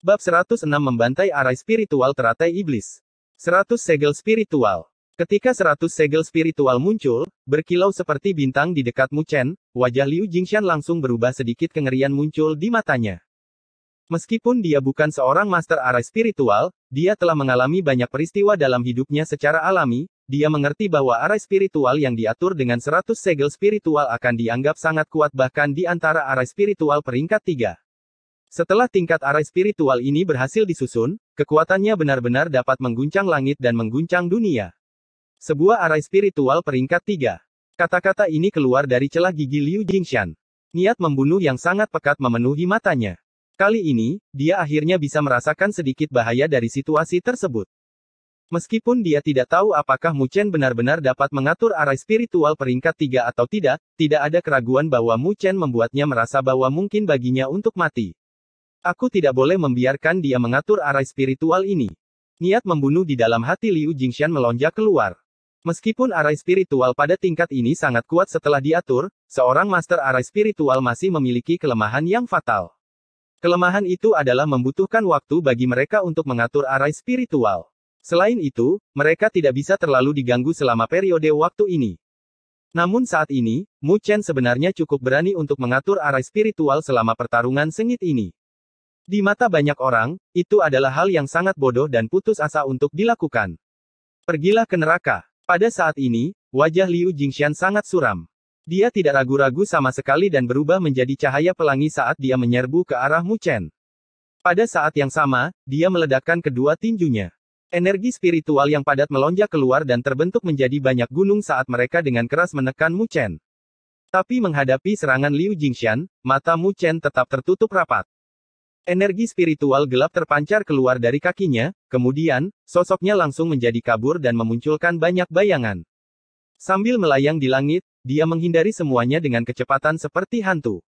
Bab 106 membantai arai spiritual teratai iblis. 100 segel spiritual. Ketika 100 segel spiritual muncul, berkilau seperti bintang di dekatmu Chen, wajah Liu Jingshan langsung berubah sedikit kengerian muncul di matanya. Meskipun dia bukan seorang master arai spiritual, dia telah mengalami banyak peristiwa dalam hidupnya secara alami, dia mengerti bahwa arai spiritual yang diatur dengan 100 segel spiritual akan dianggap sangat kuat bahkan di antara arai spiritual peringkat 3. Setelah tingkat arai spiritual ini berhasil disusun, kekuatannya benar-benar dapat mengguncang langit dan mengguncang dunia. Sebuah arai spiritual peringkat 3. Kata-kata ini keluar dari celah gigi Liu Jingshan. Niat membunuh yang sangat pekat memenuhi matanya. Kali ini, dia akhirnya bisa merasakan sedikit bahaya dari situasi tersebut. Meskipun dia tidak tahu apakah Mu Chen benar-benar dapat mengatur arai spiritual peringkat tiga atau tidak, tidak ada keraguan bahwa Mu Chen membuatnya merasa bahwa mungkin baginya untuk mati. Aku tidak boleh membiarkan dia mengatur arai spiritual ini. Niat membunuh di dalam hati Liu Jingxian melonjak keluar. Meskipun arai spiritual pada tingkat ini sangat kuat setelah diatur, seorang master arai spiritual masih memiliki kelemahan yang fatal. Kelemahan itu adalah membutuhkan waktu bagi mereka untuk mengatur arai spiritual. Selain itu, mereka tidak bisa terlalu diganggu selama periode waktu ini. Namun saat ini, Mu Chen sebenarnya cukup berani untuk mengatur arai spiritual selama pertarungan sengit ini. Di mata banyak orang, itu adalah hal yang sangat bodoh dan putus asa untuk dilakukan. Pergilah ke neraka. Pada saat ini, wajah Liu Jingxian sangat suram. Dia tidak ragu-ragu sama sekali dan berubah menjadi cahaya pelangi saat dia menyerbu ke arah Mu Chen. Pada saat yang sama, dia meledakkan kedua tinjunya. Energi spiritual yang padat melonjak keluar dan terbentuk menjadi banyak gunung saat mereka dengan keras menekan Mu Chen. Tapi menghadapi serangan Liu Jingxian, mata Mu Chen tetap tertutup rapat. Energi spiritual gelap terpancar keluar dari kakinya, kemudian, sosoknya langsung menjadi kabur dan memunculkan banyak bayangan. Sambil melayang di langit, dia menghindari semuanya dengan kecepatan seperti hantu.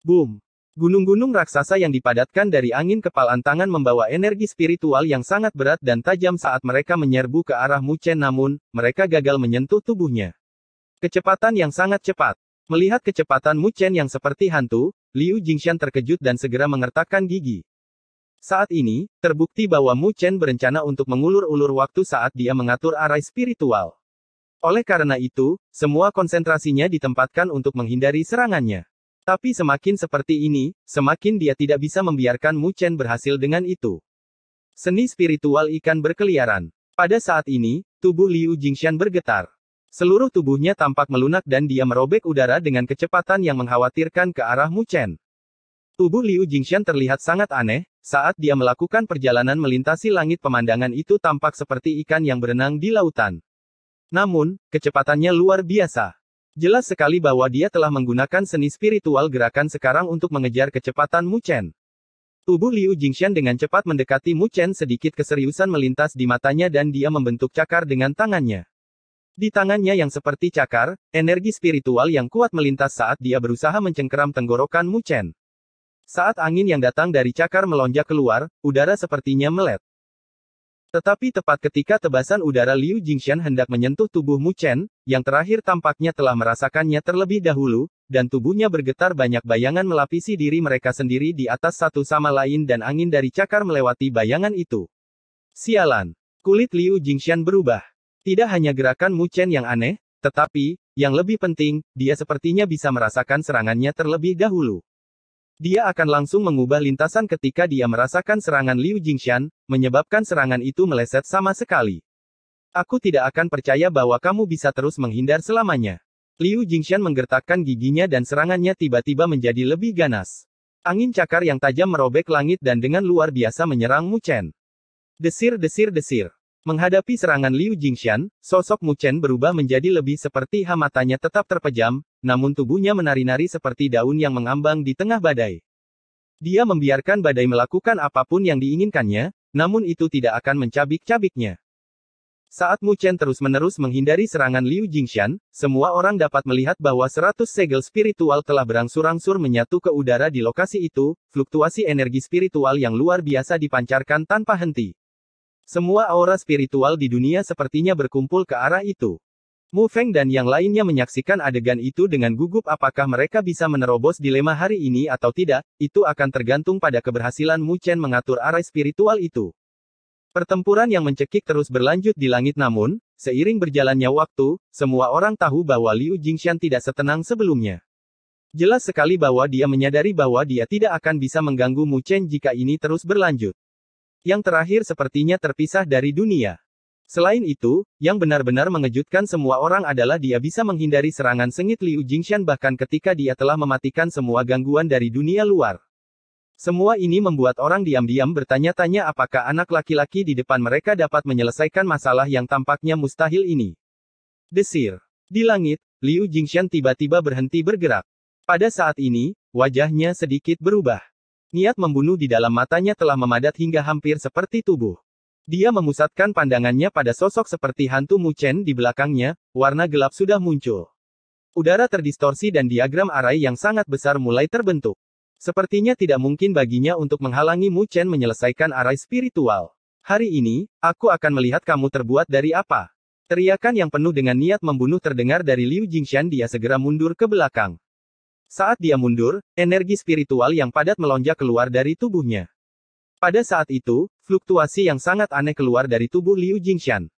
Boom! Gunung-gunung raksasa yang dipadatkan dari angin kepalan tangan membawa energi spiritual yang sangat berat dan tajam saat mereka menyerbu ke arah Muchen namun, mereka gagal menyentuh tubuhnya. Kecepatan yang sangat cepat. Melihat kecepatan Muchen yang seperti hantu, Liu Jingxian terkejut dan segera mengertakkan gigi. Saat ini, terbukti bahwa Mu Chen berencana untuk mengulur-ulur waktu saat dia mengatur arai spiritual. Oleh karena itu, semua konsentrasinya ditempatkan untuk menghindari serangannya. Tapi semakin seperti ini, semakin dia tidak bisa membiarkan Mu Chen berhasil dengan itu. Seni spiritual ikan berkeliaran. Pada saat ini, tubuh Liu Jingxian bergetar. Seluruh tubuhnya tampak melunak dan dia merobek udara dengan kecepatan yang mengkhawatirkan ke arah Mu Chen. Tubuh Liu Jingxian terlihat sangat aneh, saat dia melakukan perjalanan melintasi langit pemandangan itu tampak seperti ikan yang berenang di lautan. Namun, kecepatannya luar biasa. Jelas sekali bahwa dia telah menggunakan seni spiritual gerakan sekarang untuk mengejar kecepatan Mu Chen. Tubuh Liu Jingxian dengan cepat mendekati Mu Chen sedikit keseriusan melintas di matanya dan dia membentuk cakar dengan tangannya. Di tangannya yang seperti cakar, energi spiritual yang kuat melintas saat dia berusaha mencengkeram tenggorokan Mu Chen. Saat angin yang datang dari cakar melonjak keluar, udara sepertinya melet. Tetapi tepat ketika tebasan udara Liu Jingxian hendak menyentuh tubuh Mu Chen, yang terakhir tampaknya telah merasakannya terlebih dahulu, dan tubuhnya bergetar banyak bayangan melapisi diri mereka sendiri di atas satu sama lain dan angin dari cakar melewati bayangan itu. Sialan. Kulit Liu Jingxian berubah. Tidak hanya gerakan Mu Chen yang aneh, tetapi, yang lebih penting, dia sepertinya bisa merasakan serangannya terlebih dahulu. Dia akan langsung mengubah lintasan ketika dia merasakan serangan Liu Jingxian, menyebabkan serangan itu meleset sama sekali. Aku tidak akan percaya bahwa kamu bisa terus menghindar selamanya. Liu Jingxian menggertakkan giginya dan serangannya tiba-tiba menjadi lebih ganas. Angin cakar yang tajam merobek langit dan dengan luar biasa menyerang Mu Chen. Desir-desir-desir. Menghadapi serangan Liu Jingxian, sosok Mu Chen berubah menjadi lebih seperti hamatanya tetap terpejam, namun tubuhnya menari-nari seperti daun yang mengambang di tengah badai. Dia membiarkan badai melakukan apapun yang diinginkannya, namun itu tidak akan mencabik-cabiknya. Saat Mu Chen terus-menerus menghindari serangan Liu Jingxian, semua orang dapat melihat bahwa 100 segel spiritual telah berangsur-angsur menyatu ke udara di lokasi itu, fluktuasi energi spiritual yang luar biasa dipancarkan tanpa henti. Semua aura spiritual di dunia sepertinya berkumpul ke arah itu. Mu Feng dan yang lainnya menyaksikan adegan itu dengan gugup apakah mereka bisa menerobos dilema hari ini atau tidak, itu akan tergantung pada keberhasilan Mu Chen mengatur arah spiritual itu. Pertempuran yang mencekik terus berlanjut di langit namun, seiring berjalannya waktu, semua orang tahu bahwa Liu Jingxian tidak setenang sebelumnya. Jelas sekali bahwa dia menyadari bahwa dia tidak akan bisa mengganggu Mu Chen jika ini terus berlanjut yang terakhir sepertinya terpisah dari dunia. Selain itu, yang benar-benar mengejutkan semua orang adalah dia bisa menghindari serangan sengit Liu Jingshan bahkan ketika dia telah mematikan semua gangguan dari dunia luar. Semua ini membuat orang diam-diam bertanya-tanya apakah anak laki-laki di depan mereka dapat menyelesaikan masalah yang tampaknya mustahil ini. Desir. Di langit, Liu Jingshan tiba-tiba berhenti bergerak. Pada saat ini, wajahnya sedikit berubah. Niat membunuh di dalam matanya telah memadat hingga hampir seperti tubuh. Dia memusatkan pandangannya pada sosok seperti hantu Muchen di belakangnya, warna gelap sudah muncul. Udara terdistorsi dan diagram arai yang sangat besar mulai terbentuk. Sepertinya tidak mungkin baginya untuk menghalangi Muchen menyelesaikan arai spiritual. Hari ini, aku akan melihat kamu terbuat dari apa. Teriakan yang penuh dengan niat membunuh terdengar dari Liu Jingshan dia segera mundur ke belakang. Saat dia mundur, energi spiritual yang padat melonjak keluar dari tubuhnya. Pada saat itu, fluktuasi yang sangat aneh keluar dari tubuh Liu Jingshan.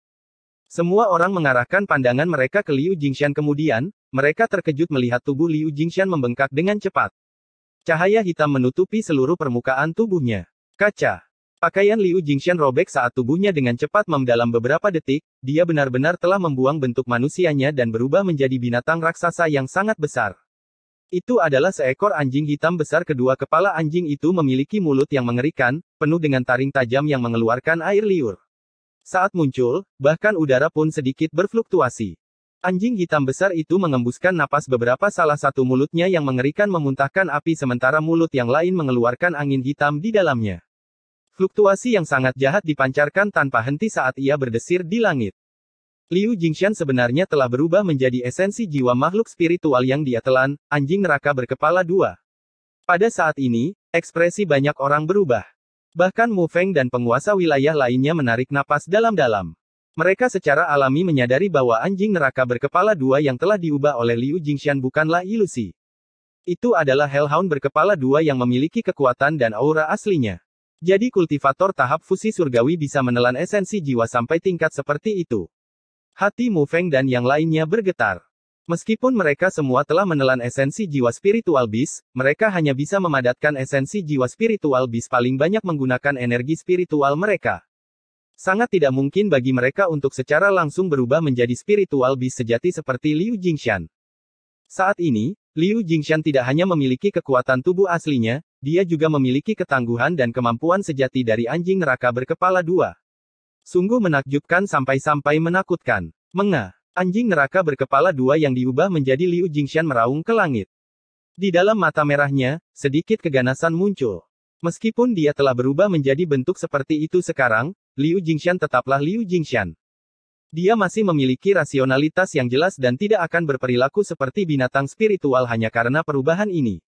Semua orang mengarahkan pandangan mereka ke Liu Jingshan kemudian, mereka terkejut melihat tubuh Liu Jingshan membengkak dengan cepat. Cahaya hitam menutupi seluruh permukaan tubuhnya. Kaca. Pakaian Liu Jingshan robek saat tubuhnya dengan cepat memdalam beberapa detik, dia benar-benar telah membuang bentuk manusianya dan berubah menjadi binatang raksasa yang sangat besar. Itu adalah seekor anjing hitam besar kedua kepala anjing itu memiliki mulut yang mengerikan, penuh dengan taring tajam yang mengeluarkan air liur. Saat muncul, bahkan udara pun sedikit berfluktuasi. Anjing hitam besar itu mengembuskan napas beberapa salah satu mulutnya yang mengerikan memuntahkan api sementara mulut yang lain mengeluarkan angin hitam di dalamnya. Fluktuasi yang sangat jahat dipancarkan tanpa henti saat ia berdesir di langit. Liu Jingshan sebenarnya telah berubah menjadi esensi jiwa makhluk spiritual yang dia telan, anjing neraka berkepala dua. Pada saat ini, ekspresi banyak orang berubah. Bahkan Mu Feng dan penguasa wilayah lainnya menarik napas dalam-dalam. Mereka secara alami menyadari bahwa anjing neraka berkepala dua yang telah diubah oleh Liu Jingshan bukanlah ilusi. Itu adalah Hellhound berkepala dua yang memiliki kekuatan dan aura aslinya. Jadi kultivator tahap fusi surgawi bisa menelan esensi jiwa sampai tingkat seperti itu. Hati Mu Feng dan yang lainnya bergetar. Meskipun mereka semua telah menelan esensi jiwa spiritual bis, mereka hanya bisa memadatkan esensi jiwa spiritual bis paling banyak menggunakan energi spiritual mereka. Sangat tidak mungkin bagi mereka untuk secara langsung berubah menjadi spiritual bis sejati seperti Liu Jingshan. Saat ini, Liu Jingshan tidak hanya memiliki kekuatan tubuh aslinya, dia juga memiliki ketangguhan dan kemampuan sejati dari anjing neraka berkepala dua. Sungguh menakjubkan sampai-sampai menakutkan. Menga, anjing neraka berkepala dua yang diubah menjadi Liu Jingxian meraung ke langit. Di dalam mata merahnya, sedikit keganasan muncul. Meskipun dia telah berubah menjadi bentuk seperti itu sekarang, Liu Jingxian tetaplah Liu Jingxian. Dia masih memiliki rasionalitas yang jelas dan tidak akan berperilaku seperti binatang spiritual hanya karena perubahan ini.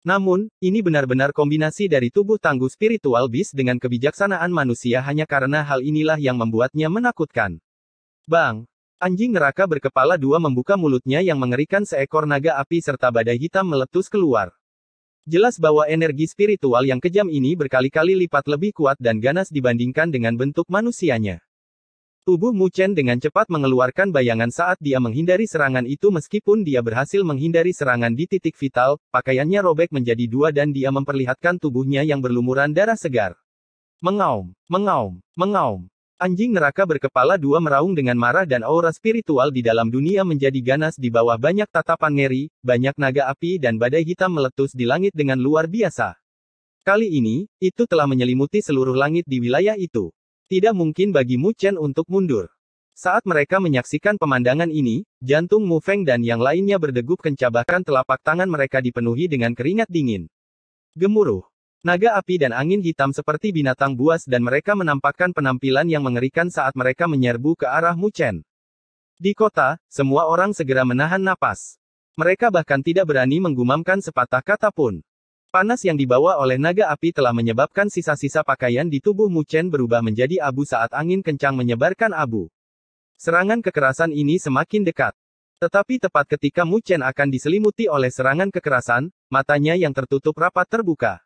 Namun, ini benar-benar kombinasi dari tubuh tangguh spiritual bis dengan kebijaksanaan manusia hanya karena hal inilah yang membuatnya menakutkan. Bang! Anjing neraka berkepala dua membuka mulutnya yang mengerikan seekor naga api serta badai hitam meletus keluar. Jelas bahwa energi spiritual yang kejam ini berkali-kali lipat lebih kuat dan ganas dibandingkan dengan bentuk manusianya. Tubuh Mu Chen dengan cepat mengeluarkan bayangan saat dia menghindari serangan itu meskipun dia berhasil menghindari serangan di titik vital, pakaiannya robek menjadi dua dan dia memperlihatkan tubuhnya yang berlumuran darah segar. Mengaum, mengaum, mengaum. Anjing neraka berkepala dua meraung dengan marah dan aura spiritual di dalam dunia menjadi ganas di bawah banyak tatapan ngeri, banyak naga api dan badai hitam meletus di langit dengan luar biasa. Kali ini, itu telah menyelimuti seluruh langit di wilayah itu. Tidak mungkin bagi Mu Chen untuk mundur. Saat mereka menyaksikan pemandangan ini, jantung Mu Feng dan yang lainnya berdegup kencang telapak tangan mereka dipenuhi dengan keringat dingin. Gemuruh. Naga api dan angin hitam seperti binatang buas dan mereka menampakkan penampilan yang mengerikan saat mereka menyerbu ke arah Mu Chen. Di kota, semua orang segera menahan napas. Mereka bahkan tidak berani menggumamkan sepatah kata pun. Panas yang dibawa oleh naga api telah menyebabkan sisa-sisa pakaian di tubuh Muchen berubah menjadi abu saat angin kencang menyebarkan abu. Serangan kekerasan ini semakin dekat. Tetapi tepat ketika Muchen akan diselimuti oleh serangan kekerasan, matanya yang tertutup rapat terbuka.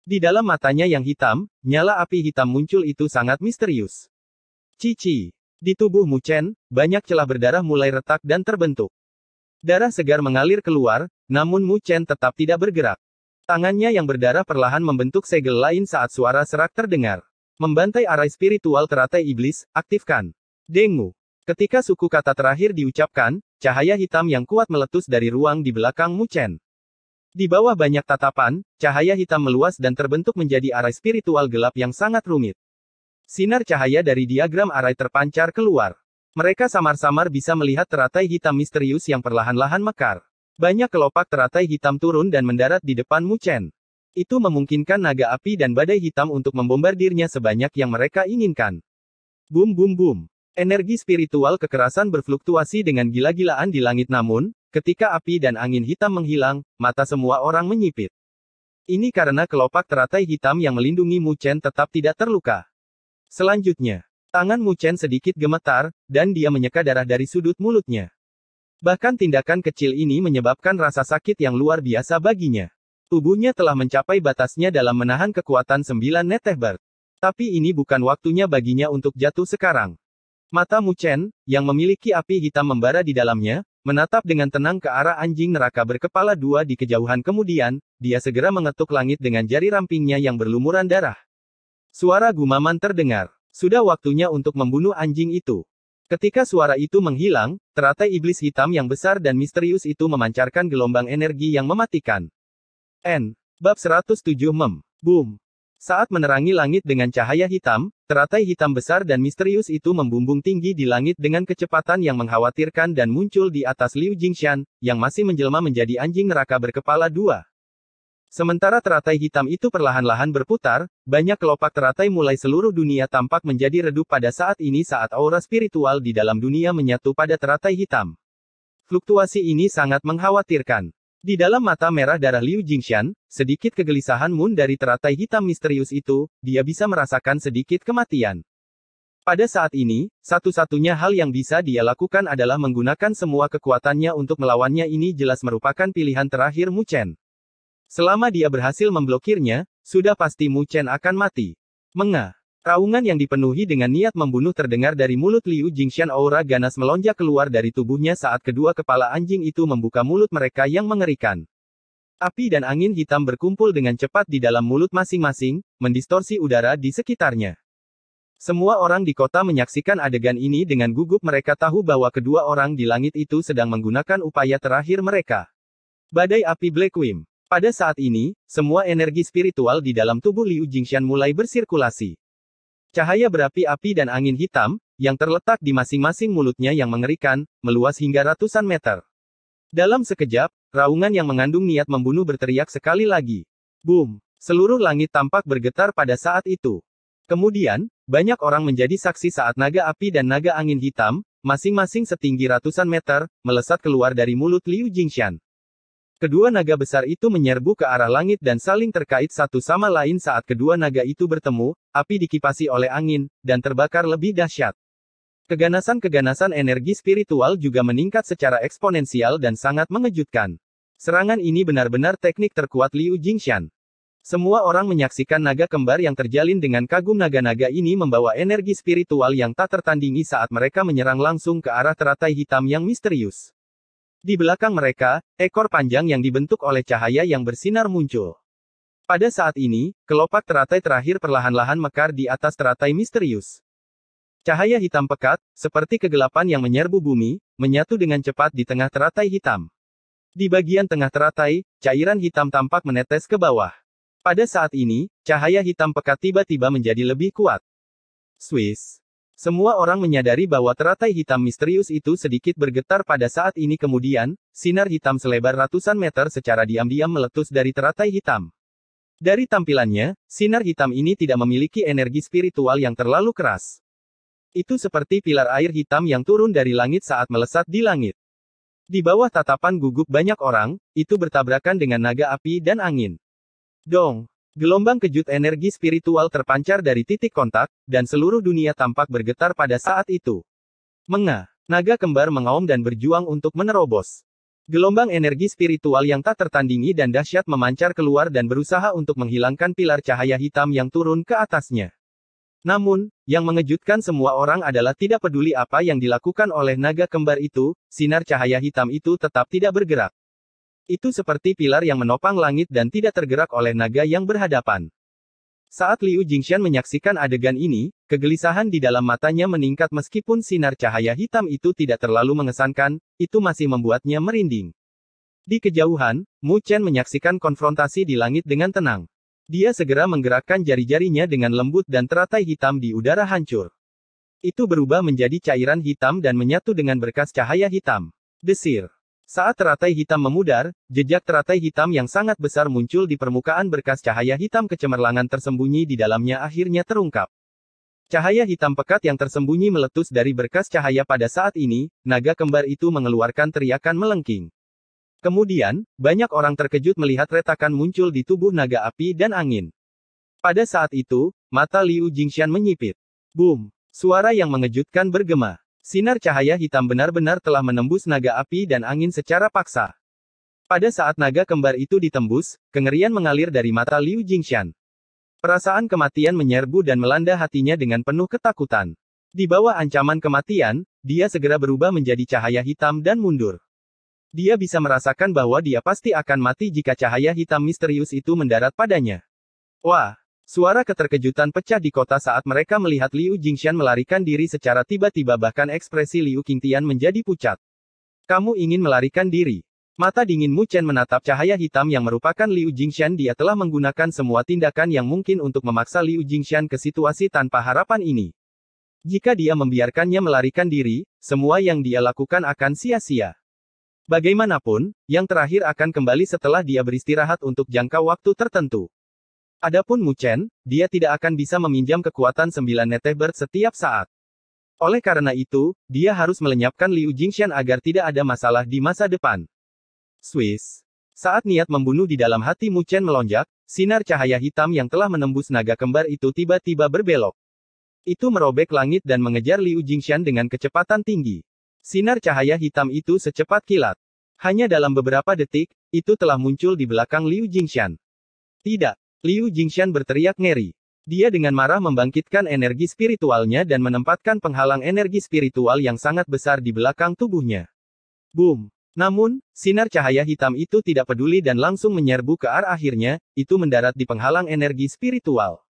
Di dalam matanya yang hitam, nyala api hitam muncul itu sangat misterius. Cici. Di tubuh Muchen, banyak celah berdarah mulai retak dan terbentuk. Darah segar mengalir keluar, namun Muchen tetap tidak bergerak. Tangannya yang berdarah perlahan membentuk segel lain saat suara serak terdengar. Membantai arai spiritual teratai iblis, aktifkan. Dengu. Ketika suku kata terakhir diucapkan, cahaya hitam yang kuat meletus dari ruang di belakang Mucen. Di bawah banyak tatapan, cahaya hitam meluas dan terbentuk menjadi arai spiritual gelap yang sangat rumit. Sinar cahaya dari diagram arai terpancar keluar. Mereka samar-samar bisa melihat teratai hitam misterius yang perlahan-lahan mekar. Banyak kelopak teratai hitam turun dan mendarat di depan Muchen. Itu memungkinkan naga api dan badai hitam untuk membombardirnya sebanyak yang mereka inginkan. Boom boom boom. Energi spiritual kekerasan berfluktuasi dengan gila-gilaan di langit namun, ketika api dan angin hitam menghilang, mata semua orang menyipit. Ini karena kelopak teratai hitam yang melindungi Muchen tetap tidak terluka. Selanjutnya, tangan Muchen sedikit gemetar, dan dia menyeka darah dari sudut mulutnya. Bahkan tindakan kecil ini menyebabkan rasa sakit yang luar biasa baginya. Tubuhnya telah mencapai batasnya dalam menahan kekuatan 9 netehber. Tapi ini bukan waktunya baginya untuk jatuh sekarang. Mata Muchen, yang memiliki api hitam membara di dalamnya, menatap dengan tenang ke arah anjing neraka berkepala dua di kejauhan kemudian, dia segera mengetuk langit dengan jari rampingnya yang berlumuran darah. Suara gumaman terdengar. Sudah waktunya untuk membunuh anjing itu. Ketika suara itu menghilang, teratai iblis hitam yang besar dan misterius itu memancarkan gelombang energi yang mematikan. N. Bab 107 Mem. Boom. Saat menerangi langit dengan cahaya hitam, teratai hitam besar dan misterius itu membumbung tinggi di langit dengan kecepatan yang mengkhawatirkan dan muncul di atas Liu Jingshan, yang masih menjelma menjadi anjing neraka berkepala dua. Sementara teratai hitam itu perlahan-lahan berputar, banyak kelopak teratai mulai seluruh dunia tampak menjadi redup pada saat ini saat aura spiritual di dalam dunia menyatu pada teratai hitam. Fluktuasi ini sangat mengkhawatirkan. Di dalam mata merah darah Liu Jingxian, sedikit kegelisahan Moon dari teratai hitam misterius itu, dia bisa merasakan sedikit kematian. Pada saat ini, satu-satunya hal yang bisa dia lakukan adalah menggunakan semua kekuatannya untuk melawannya ini jelas merupakan pilihan terakhir Mu Chen. Selama dia berhasil memblokirnya, sudah pasti Mu Chen akan mati. Menga. Raungan yang dipenuhi dengan niat membunuh terdengar dari mulut Liu Jingxian. aura ganas melonjak keluar dari tubuhnya saat kedua kepala anjing itu membuka mulut mereka yang mengerikan. Api dan angin hitam berkumpul dengan cepat di dalam mulut masing-masing, mendistorsi udara di sekitarnya. Semua orang di kota menyaksikan adegan ini dengan gugup mereka tahu bahwa kedua orang di langit itu sedang menggunakan upaya terakhir mereka. Badai api Black Wim. Pada saat ini, semua energi spiritual di dalam tubuh Liu Jingxian mulai bersirkulasi. Cahaya berapi api dan angin hitam, yang terletak di masing-masing mulutnya yang mengerikan, meluas hingga ratusan meter. Dalam sekejap, raungan yang mengandung niat membunuh berteriak sekali lagi. Boom! Seluruh langit tampak bergetar pada saat itu. Kemudian, banyak orang menjadi saksi saat naga api dan naga angin hitam, masing-masing setinggi ratusan meter, melesat keluar dari mulut Liu Jingxian. Kedua naga besar itu menyerbu ke arah langit dan saling terkait satu sama lain saat kedua naga itu bertemu, api dikipasi oleh angin, dan terbakar lebih dahsyat. Keganasan-keganasan energi spiritual juga meningkat secara eksponensial dan sangat mengejutkan. Serangan ini benar-benar teknik terkuat Liu Jingxian. Semua orang menyaksikan naga kembar yang terjalin dengan kagum naga-naga ini membawa energi spiritual yang tak tertandingi saat mereka menyerang langsung ke arah teratai hitam yang misterius. Di belakang mereka, ekor panjang yang dibentuk oleh cahaya yang bersinar muncul. Pada saat ini, kelopak teratai terakhir perlahan-lahan mekar di atas teratai misterius. Cahaya hitam pekat, seperti kegelapan yang menyerbu bumi, menyatu dengan cepat di tengah teratai hitam. Di bagian tengah teratai, cairan hitam tampak menetes ke bawah. Pada saat ini, cahaya hitam pekat tiba-tiba menjadi lebih kuat. Swiss. Semua orang menyadari bahwa teratai hitam misterius itu sedikit bergetar pada saat ini kemudian, sinar hitam selebar ratusan meter secara diam-diam meletus dari teratai hitam. Dari tampilannya, sinar hitam ini tidak memiliki energi spiritual yang terlalu keras. Itu seperti pilar air hitam yang turun dari langit saat melesat di langit. Di bawah tatapan gugup banyak orang, itu bertabrakan dengan naga api dan angin. Dong! Gelombang kejut energi spiritual terpancar dari titik kontak, dan seluruh dunia tampak bergetar pada saat itu. Menga, naga kembar mengaum dan berjuang untuk menerobos. Gelombang energi spiritual yang tak tertandingi dan dahsyat memancar keluar dan berusaha untuk menghilangkan pilar cahaya hitam yang turun ke atasnya. Namun, yang mengejutkan semua orang adalah tidak peduli apa yang dilakukan oleh naga kembar itu, sinar cahaya hitam itu tetap tidak bergerak. Itu seperti pilar yang menopang langit dan tidak tergerak oleh naga yang berhadapan. Saat Liu Jingxian menyaksikan adegan ini, kegelisahan di dalam matanya meningkat meskipun sinar cahaya hitam itu tidak terlalu mengesankan, itu masih membuatnya merinding. Di kejauhan, Mu Chen menyaksikan konfrontasi di langit dengan tenang. Dia segera menggerakkan jari-jarinya dengan lembut dan teratai hitam di udara hancur. Itu berubah menjadi cairan hitam dan menyatu dengan berkas cahaya hitam. Desir. Saat teratai hitam memudar, jejak teratai hitam yang sangat besar muncul di permukaan berkas cahaya hitam kecemerlangan tersembunyi di dalamnya akhirnya terungkap. Cahaya hitam pekat yang tersembunyi meletus dari berkas cahaya pada saat ini, naga kembar itu mengeluarkan teriakan melengking. Kemudian, banyak orang terkejut melihat retakan muncul di tubuh naga api dan angin. Pada saat itu, mata Liu Jingxian menyipit. Boom! Suara yang mengejutkan bergema. Sinar cahaya hitam benar-benar telah menembus naga api dan angin secara paksa. Pada saat naga kembar itu ditembus, kengerian mengalir dari mata Liu Jingxian. Perasaan kematian menyerbu dan melanda hatinya dengan penuh ketakutan. Di bawah ancaman kematian, dia segera berubah menjadi cahaya hitam dan mundur. Dia bisa merasakan bahwa dia pasti akan mati jika cahaya hitam misterius itu mendarat padanya. Wah, Suara keterkejutan pecah di kota saat mereka melihat Liu Jingxian melarikan diri secara tiba-tiba bahkan ekspresi Liu Qingtian menjadi pucat. Kamu ingin melarikan diri. Mata dingin Mu Chen menatap cahaya hitam yang merupakan Liu Jingxian dia telah menggunakan semua tindakan yang mungkin untuk memaksa Liu Jingxian ke situasi tanpa harapan ini. Jika dia membiarkannya melarikan diri, semua yang dia lakukan akan sia-sia. Bagaimanapun, yang terakhir akan kembali setelah dia beristirahat untuk jangka waktu tertentu. Adapun Mu Chen, dia tidak akan bisa meminjam kekuatan sembilan Netebert setiap saat. Oleh karena itu, dia harus melenyapkan Liu Jingxian agar tidak ada masalah di masa depan. Swiss. Saat niat membunuh di dalam hati Mu Chen melonjak, sinar cahaya hitam yang telah menembus naga kembar itu tiba-tiba berbelok. Itu merobek langit dan mengejar Liu Jingxian dengan kecepatan tinggi. Sinar cahaya hitam itu secepat kilat. Hanya dalam beberapa detik, itu telah muncul di belakang Liu Jingxian. Tidak, Liu Jingshan berteriak ngeri. Dia dengan marah membangkitkan energi spiritualnya dan menempatkan penghalang energi spiritual yang sangat besar di belakang tubuhnya. Boom! Namun, sinar cahaya hitam itu tidak peduli dan langsung menyerbu ke arah akhirnya, itu mendarat di penghalang energi spiritual.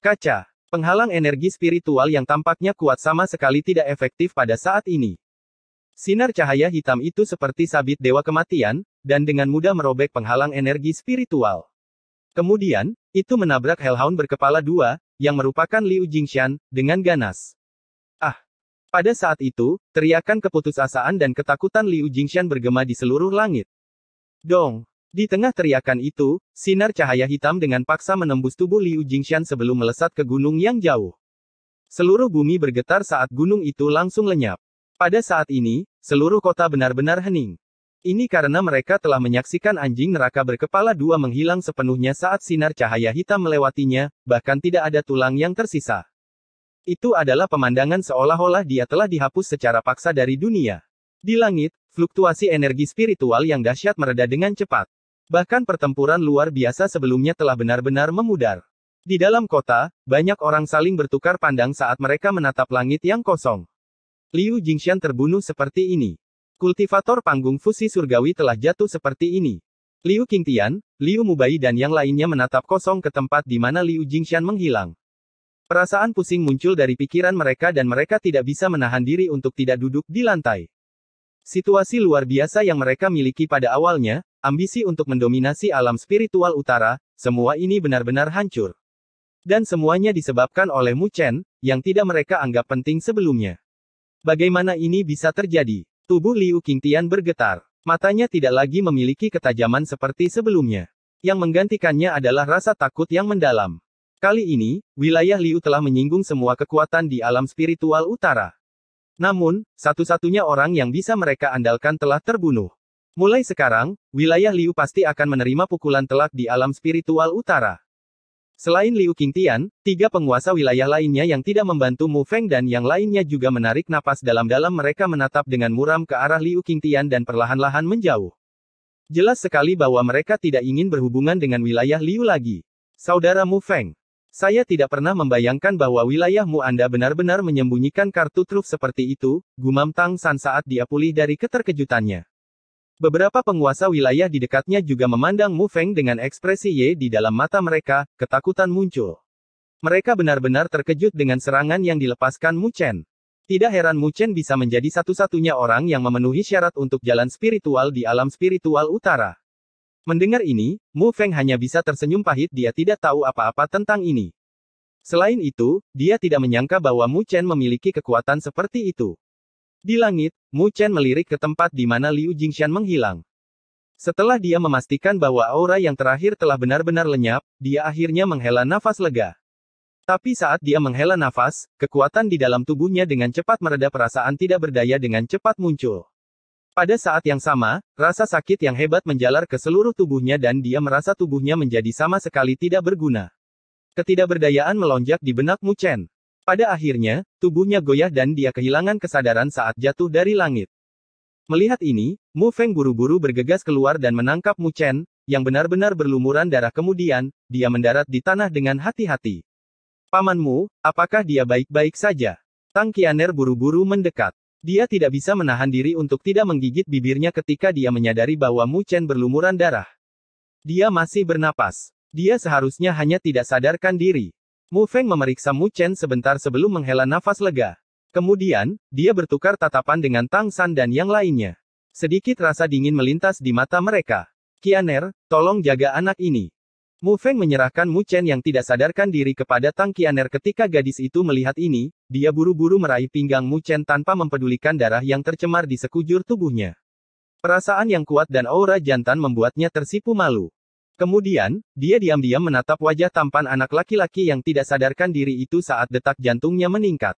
Kaca, penghalang energi spiritual yang tampaknya kuat sama sekali tidak efektif pada saat ini. Sinar cahaya hitam itu seperti sabit dewa kematian, dan dengan mudah merobek penghalang energi spiritual. Kemudian, itu menabrak Hellhound berkepala dua, yang merupakan Liu Jingxian, dengan ganas. Ah! Pada saat itu, teriakan keputusasaan dan ketakutan Liu Jingxian bergema di seluruh langit. Dong! Di tengah teriakan itu, sinar cahaya hitam dengan paksa menembus tubuh Liu Jingxian sebelum melesat ke gunung yang jauh. Seluruh bumi bergetar saat gunung itu langsung lenyap. Pada saat ini, seluruh kota benar-benar hening. Ini karena mereka telah menyaksikan anjing neraka berkepala dua menghilang sepenuhnya saat sinar cahaya hitam melewatinya, bahkan tidak ada tulang yang tersisa. Itu adalah pemandangan seolah-olah dia telah dihapus secara paksa dari dunia. Di langit, fluktuasi energi spiritual yang dahsyat mereda dengan cepat. Bahkan pertempuran luar biasa sebelumnya telah benar-benar memudar. Di dalam kota, banyak orang saling bertukar pandang saat mereka menatap langit yang kosong. Liu Jingxian terbunuh seperti ini. Kultivator panggung fusi surgawi telah jatuh seperti ini. Liu Qingtian, Liu Mubai dan yang lainnya menatap kosong ke tempat di mana Liu Jingshan menghilang. Perasaan pusing muncul dari pikiran mereka dan mereka tidak bisa menahan diri untuk tidak duduk di lantai. Situasi luar biasa yang mereka miliki pada awalnya, ambisi untuk mendominasi alam spiritual utara, semua ini benar-benar hancur. Dan semuanya disebabkan oleh Mu Chen, yang tidak mereka anggap penting sebelumnya. Bagaimana ini bisa terjadi? Tubuh Liu Qingtian bergetar. Matanya tidak lagi memiliki ketajaman seperti sebelumnya. Yang menggantikannya adalah rasa takut yang mendalam. Kali ini, wilayah Liu telah menyinggung semua kekuatan di alam spiritual utara. Namun, satu-satunya orang yang bisa mereka andalkan telah terbunuh. Mulai sekarang, wilayah Liu pasti akan menerima pukulan telak di alam spiritual utara. Selain Liu Qingtian, tiga penguasa wilayah lainnya yang tidak membantu Mu Feng dan yang lainnya juga menarik napas dalam-dalam mereka menatap dengan muram ke arah Liu Qingtian dan perlahan-lahan menjauh. Jelas sekali bahwa mereka tidak ingin berhubungan dengan wilayah Liu lagi. Saudara Mu Feng, saya tidak pernah membayangkan bahwa wilayahmu Anda benar-benar menyembunyikan kartu truf seperti itu, gumam Tang San saat dia pulih dari keterkejutannya. Beberapa penguasa wilayah di dekatnya juga memandang Mu Feng dengan ekspresi Ye di dalam mata mereka, ketakutan muncul. Mereka benar-benar terkejut dengan serangan yang dilepaskan Mu Chen. Tidak heran Mu Chen bisa menjadi satu-satunya orang yang memenuhi syarat untuk jalan spiritual di alam spiritual utara. Mendengar ini, Mu Feng hanya bisa tersenyum pahit dia tidak tahu apa-apa tentang ini. Selain itu, dia tidak menyangka bahwa Mu Chen memiliki kekuatan seperti itu. Di langit, Mu Chen melirik ke tempat di mana Liu Jingxian menghilang. Setelah dia memastikan bahwa aura yang terakhir telah benar-benar lenyap, dia akhirnya menghela nafas lega. Tapi saat dia menghela nafas, kekuatan di dalam tubuhnya dengan cepat mereda perasaan tidak berdaya dengan cepat muncul. Pada saat yang sama, rasa sakit yang hebat menjalar ke seluruh tubuhnya dan dia merasa tubuhnya menjadi sama sekali tidak berguna. Ketidakberdayaan melonjak di benak Mu Chen. Pada akhirnya, tubuhnya goyah dan dia kehilangan kesadaran saat jatuh dari langit. Melihat ini, Mu Feng buru-buru bergegas keluar dan menangkap Mu Chen, yang benar-benar berlumuran darah kemudian, dia mendarat di tanah dengan hati-hati. Paman Mu, apakah dia baik-baik saja? Tang Qianer buru-buru mendekat. Dia tidak bisa menahan diri untuk tidak menggigit bibirnya ketika dia menyadari bahwa Mu Chen berlumuran darah. Dia masih bernapas. Dia seharusnya hanya tidak sadarkan diri. Mu Feng memeriksa Mu Chen sebentar sebelum menghela nafas lega. Kemudian, dia bertukar tatapan dengan Tang San dan yang lainnya. Sedikit rasa dingin melintas di mata mereka. Kianer, tolong jaga anak ini. Mu Feng menyerahkan Mu Chen yang tidak sadarkan diri kepada Tang Kianer ketika gadis itu melihat ini, dia buru-buru meraih pinggang Mu Chen tanpa mempedulikan darah yang tercemar di sekujur tubuhnya. Perasaan yang kuat dan aura jantan membuatnya tersipu malu. Kemudian, dia diam-diam menatap wajah tampan anak laki-laki yang tidak sadarkan diri itu saat detak jantungnya meningkat.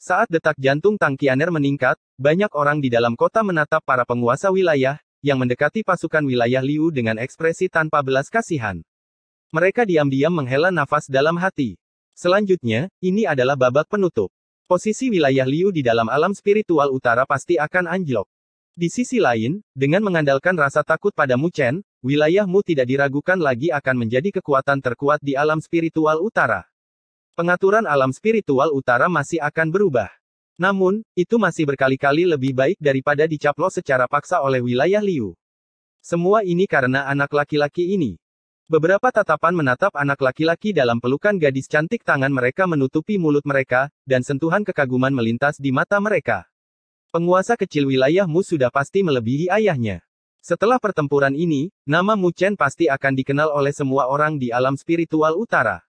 Saat detak jantung tangki aner meningkat, banyak orang di dalam kota menatap para penguasa wilayah, yang mendekati pasukan wilayah Liu dengan ekspresi tanpa belas kasihan. Mereka diam-diam menghela nafas dalam hati. Selanjutnya, ini adalah babak penutup. Posisi wilayah Liu di dalam alam spiritual utara pasti akan anjlok. Di sisi lain, dengan mengandalkan rasa takut pada Mu Chen, wilayahmu tidak diragukan lagi akan menjadi kekuatan terkuat di alam spiritual utara. Pengaturan alam spiritual utara masih akan berubah. Namun, itu masih berkali-kali lebih baik daripada dicaplos secara paksa oleh wilayah Liu. Semua ini karena anak laki-laki ini. Beberapa tatapan menatap anak laki-laki dalam pelukan gadis cantik tangan mereka menutupi mulut mereka, dan sentuhan kekaguman melintas di mata mereka. Penguasa kecil wilayahmu sudah pasti melebihi ayahnya. Setelah pertempuran ini, nama Mu Chen pasti akan dikenal oleh semua orang di alam spiritual utara.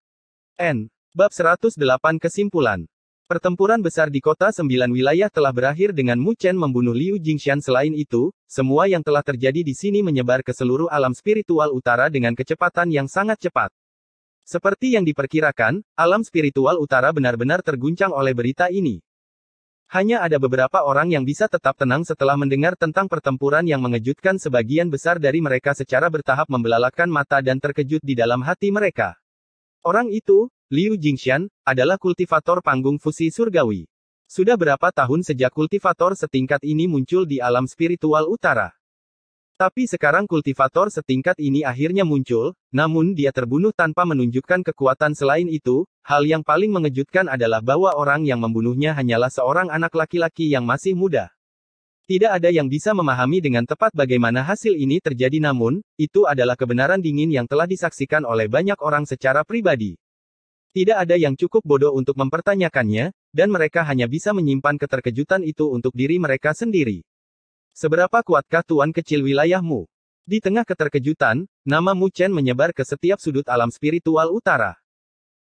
N. Bab 108 Kesimpulan Pertempuran besar di kota sembilan wilayah telah berakhir dengan Mu Chen membunuh Liu Jingxian. Selain itu, semua yang telah terjadi di sini menyebar ke seluruh alam spiritual utara dengan kecepatan yang sangat cepat. Seperti yang diperkirakan, alam spiritual utara benar-benar terguncang oleh berita ini. Hanya ada beberapa orang yang bisa tetap tenang setelah mendengar tentang pertempuran yang mengejutkan sebagian besar dari mereka secara bertahap membelalakan mata dan terkejut di dalam hati mereka. Orang itu, Liu Jingxian, adalah kultivator panggung fusi surgawi. Sudah berapa tahun sejak kultivator setingkat ini muncul di alam spiritual utara? Tapi sekarang kultivator setingkat ini akhirnya muncul, namun dia terbunuh tanpa menunjukkan kekuatan selain itu, hal yang paling mengejutkan adalah bahwa orang yang membunuhnya hanyalah seorang anak laki-laki yang masih muda. Tidak ada yang bisa memahami dengan tepat bagaimana hasil ini terjadi namun, itu adalah kebenaran dingin yang telah disaksikan oleh banyak orang secara pribadi. Tidak ada yang cukup bodoh untuk mempertanyakannya, dan mereka hanya bisa menyimpan keterkejutan itu untuk diri mereka sendiri. Seberapa kuatkah tuan kecil wilayahmu? Di tengah keterkejutan, nama Mu Chen menyebar ke setiap sudut alam spiritual utara.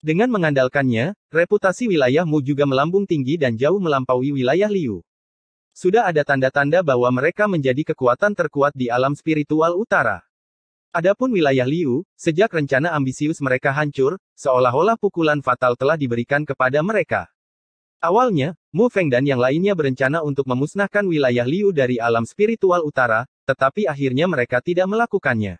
Dengan mengandalkannya, reputasi Wilayahmu juga melambung tinggi dan jauh melampaui wilayah Liu. Sudah ada tanda-tanda bahwa mereka menjadi kekuatan terkuat di alam spiritual utara. Adapun wilayah Liu, sejak rencana ambisius mereka hancur, seolah-olah pukulan fatal telah diberikan kepada mereka. Awalnya, Mu Feng dan yang lainnya berencana untuk memusnahkan wilayah Liu dari alam spiritual utara, tetapi akhirnya mereka tidak melakukannya.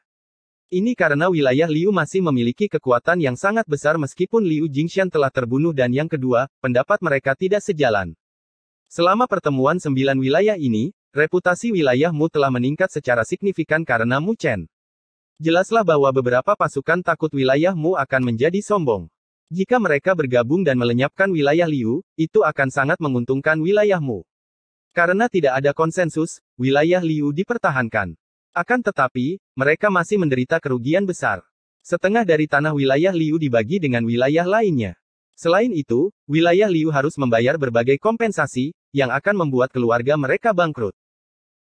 Ini karena wilayah Liu masih memiliki kekuatan yang sangat besar meskipun Liu Jingxian telah terbunuh dan yang kedua, pendapat mereka tidak sejalan. Selama pertemuan sembilan wilayah ini, reputasi wilayah Mu telah meningkat secara signifikan karena Mu Chen. Jelaslah bahwa beberapa pasukan takut wilayah Mu akan menjadi sombong. Jika mereka bergabung dan melenyapkan wilayah Liu, itu akan sangat menguntungkan wilayahmu. Karena tidak ada konsensus, wilayah Liu dipertahankan. Akan tetapi, mereka masih menderita kerugian besar. Setengah dari tanah wilayah Liu dibagi dengan wilayah lainnya. Selain itu, wilayah Liu harus membayar berbagai kompensasi, yang akan membuat keluarga mereka bangkrut.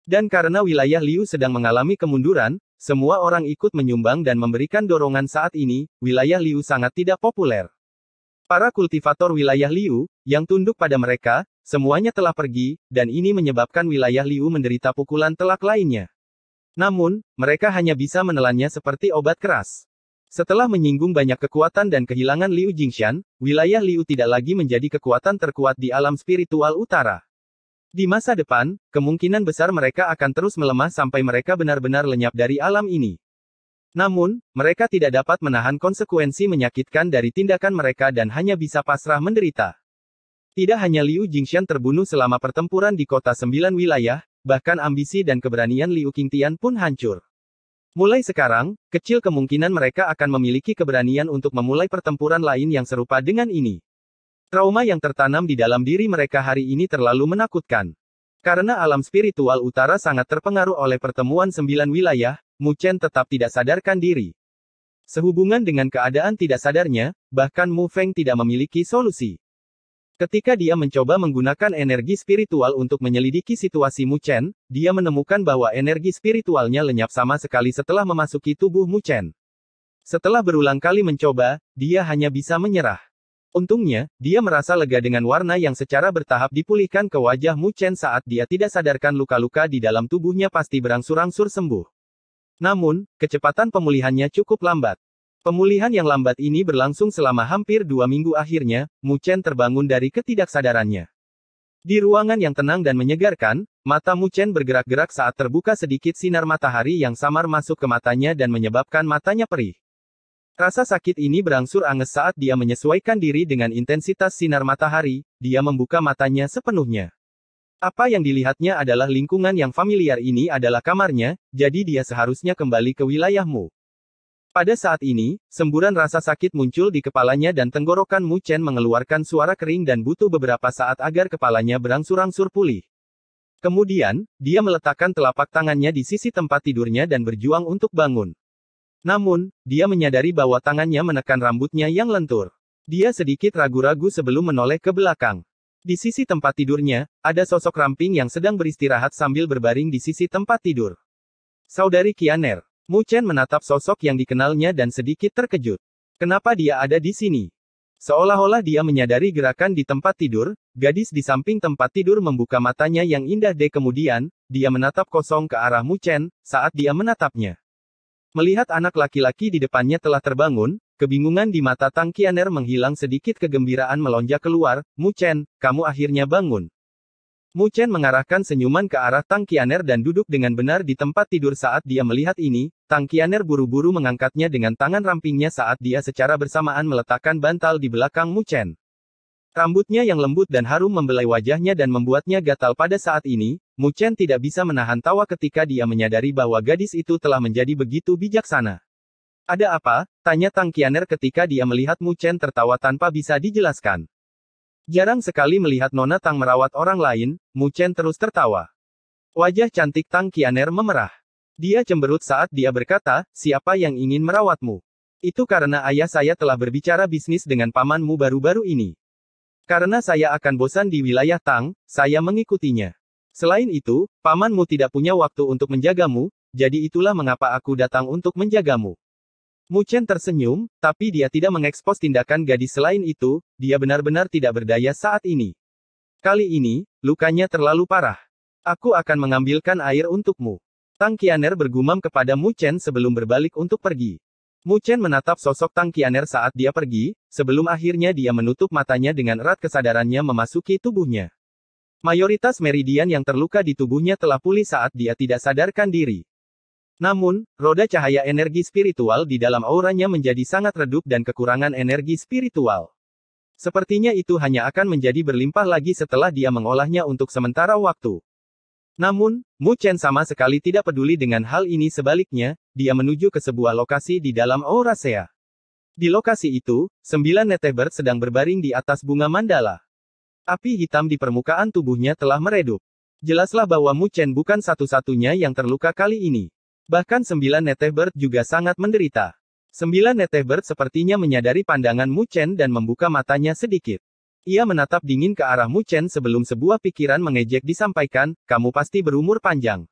Dan karena wilayah Liu sedang mengalami kemunduran, semua orang ikut menyumbang dan memberikan dorongan saat ini, wilayah Liu sangat tidak populer. Para kultivator wilayah Liu, yang tunduk pada mereka, semuanya telah pergi, dan ini menyebabkan wilayah Liu menderita pukulan telak lainnya. Namun, mereka hanya bisa menelannya seperti obat keras. Setelah menyinggung banyak kekuatan dan kehilangan Liu Jingshan, wilayah Liu tidak lagi menjadi kekuatan terkuat di alam spiritual utara. Di masa depan, kemungkinan besar mereka akan terus melemah sampai mereka benar-benar lenyap dari alam ini. Namun, mereka tidak dapat menahan konsekuensi menyakitkan dari tindakan mereka dan hanya bisa pasrah menderita. Tidak hanya Liu Jingxian terbunuh selama pertempuran di kota sembilan wilayah, bahkan ambisi dan keberanian Liu Qingtian pun hancur. Mulai sekarang, kecil kemungkinan mereka akan memiliki keberanian untuk memulai pertempuran lain yang serupa dengan ini. Trauma yang tertanam di dalam diri mereka hari ini terlalu menakutkan. Karena alam spiritual utara sangat terpengaruh oleh pertemuan sembilan wilayah, Mu Chen tetap tidak sadarkan diri. Sehubungan dengan keadaan tidak sadarnya, bahkan Mu Feng tidak memiliki solusi. Ketika dia mencoba menggunakan energi spiritual untuk menyelidiki situasi Mu Chen, dia menemukan bahwa energi spiritualnya lenyap sama sekali setelah memasuki tubuh Mu Chen. Setelah berulang kali mencoba, dia hanya bisa menyerah. Untungnya, dia merasa lega dengan warna yang secara bertahap dipulihkan ke wajah Mu Chen saat dia tidak sadarkan luka-luka di dalam tubuhnya pasti berangsur-angsur sembuh. Namun, kecepatan pemulihannya cukup lambat. Pemulihan yang lambat ini berlangsung selama hampir dua minggu akhirnya, Mu Chen terbangun dari ketidaksadarannya. Di ruangan yang tenang dan menyegarkan, mata Mu Chen bergerak-gerak saat terbuka sedikit sinar matahari yang samar masuk ke matanya dan menyebabkan matanya perih. Rasa sakit ini berangsur anges saat dia menyesuaikan diri dengan intensitas sinar matahari, dia membuka matanya sepenuhnya. Apa yang dilihatnya adalah lingkungan yang familiar ini adalah kamarnya, jadi dia seharusnya kembali ke wilayahmu. Pada saat ini, semburan rasa sakit muncul di kepalanya dan tenggorokan Mu Chen mengeluarkan suara kering dan butuh beberapa saat agar kepalanya berangsur-angsur pulih. Kemudian, dia meletakkan telapak tangannya di sisi tempat tidurnya dan berjuang untuk bangun. Namun, dia menyadari bahwa tangannya menekan rambutnya yang lentur. Dia sedikit ragu-ragu sebelum menoleh ke belakang. Di sisi tempat tidurnya, ada sosok ramping yang sedang beristirahat sambil berbaring di sisi tempat tidur. Saudari Kianer, Mu Chen menatap sosok yang dikenalnya dan sedikit terkejut. Kenapa dia ada di sini? Seolah-olah dia menyadari gerakan di tempat tidur, gadis di samping tempat tidur membuka matanya yang indah de kemudian, dia menatap kosong ke arah Mu Chen saat dia menatapnya. Melihat anak laki-laki di depannya telah terbangun, kebingungan di mata Tang Qianer menghilang sedikit kegembiraan melonjak keluar, Mu Chen, kamu akhirnya bangun. Mu Chen mengarahkan senyuman ke arah Tang Qianer dan duduk dengan benar di tempat tidur saat dia melihat ini, Tang Qianer buru-buru mengangkatnya dengan tangan rampingnya saat dia secara bersamaan meletakkan bantal di belakang Mu Chen. Rambutnya yang lembut dan harum membelai wajahnya dan membuatnya gatal pada saat ini, Mu Chen tidak bisa menahan tawa ketika dia menyadari bahwa gadis itu telah menjadi begitu bijaksana. Ada apa? Tanya Tang Qianer ketika dia melihat Mu Chen tertawa tanpa bisa dijelaskan. Jarang sekali melihat Nona Tang merawat orang lain, Mu Chen terus tertawa. Wajah cantik Tang Qianer memerah. Dia cemberut saat dia berkata, siapa yang ingin merawatmu? Itu karena ayah saya telah berbicara bisnis dengan pamanmu baru-baru ini. Karena saya akan bosan di wilayah Tang, saya mengikutinya. Selain itu, pamanmu tidak punya waktu untuk menjagamu, jadi itulah mengapa aku datang untuk menjagamu. Mu Chen tersenyum, tapi dia tidak mengekspos tindakan gadis selain itu, dia benar-benar tidak berdaya saat ini. Kali ini, lukanya terlalu parah. Aku akan mengambilkan air untukmu. Tang Qianer bergumam kepada Mu Chen sebelum berbalik untuk pergi. Mu Chen menatap sosok Tang Qianer saat dia pergi, sebelum akhirnya dia menutup matanya dengan erat kesadarannya memasuki tubuhnya. Mayoritas meridian yang terluka di tubuhnya telah pulih saat dia tidak sadarkan diri. Namun, roda cahaya energi spiritual di dalam auranya menjadi sangat redup dan kekurangan energi spiritual. Sepertinya itu hanya akan menjadi berlimpah lagi setelah dia mengolahnya untuk sementara waktu. Namun, Mu Chen sama sekali tidak peduli dengan hal ini sebaliknya, dia menuju ke sebuah lokasi di dalam Aurasea. Di lokasi itu, sembilan netebird sedang berbaring di atas bunga mandala. Api hitam di permukaan tubuhnya telah meredup. Jelaslah bahwa Mu Chen bukan satu-satunya yang terluka kali ini. Bahkan sembilan bird juga sangat menderita. Sembilan bird sepertinya menyadari pandangan Mu Chen dan membuka matanya sedikit. Ia menatap dingin ke arah Mu Chen sebelum sebuah pikiran mengejek disampaikan, kamu pasti berumur panjang.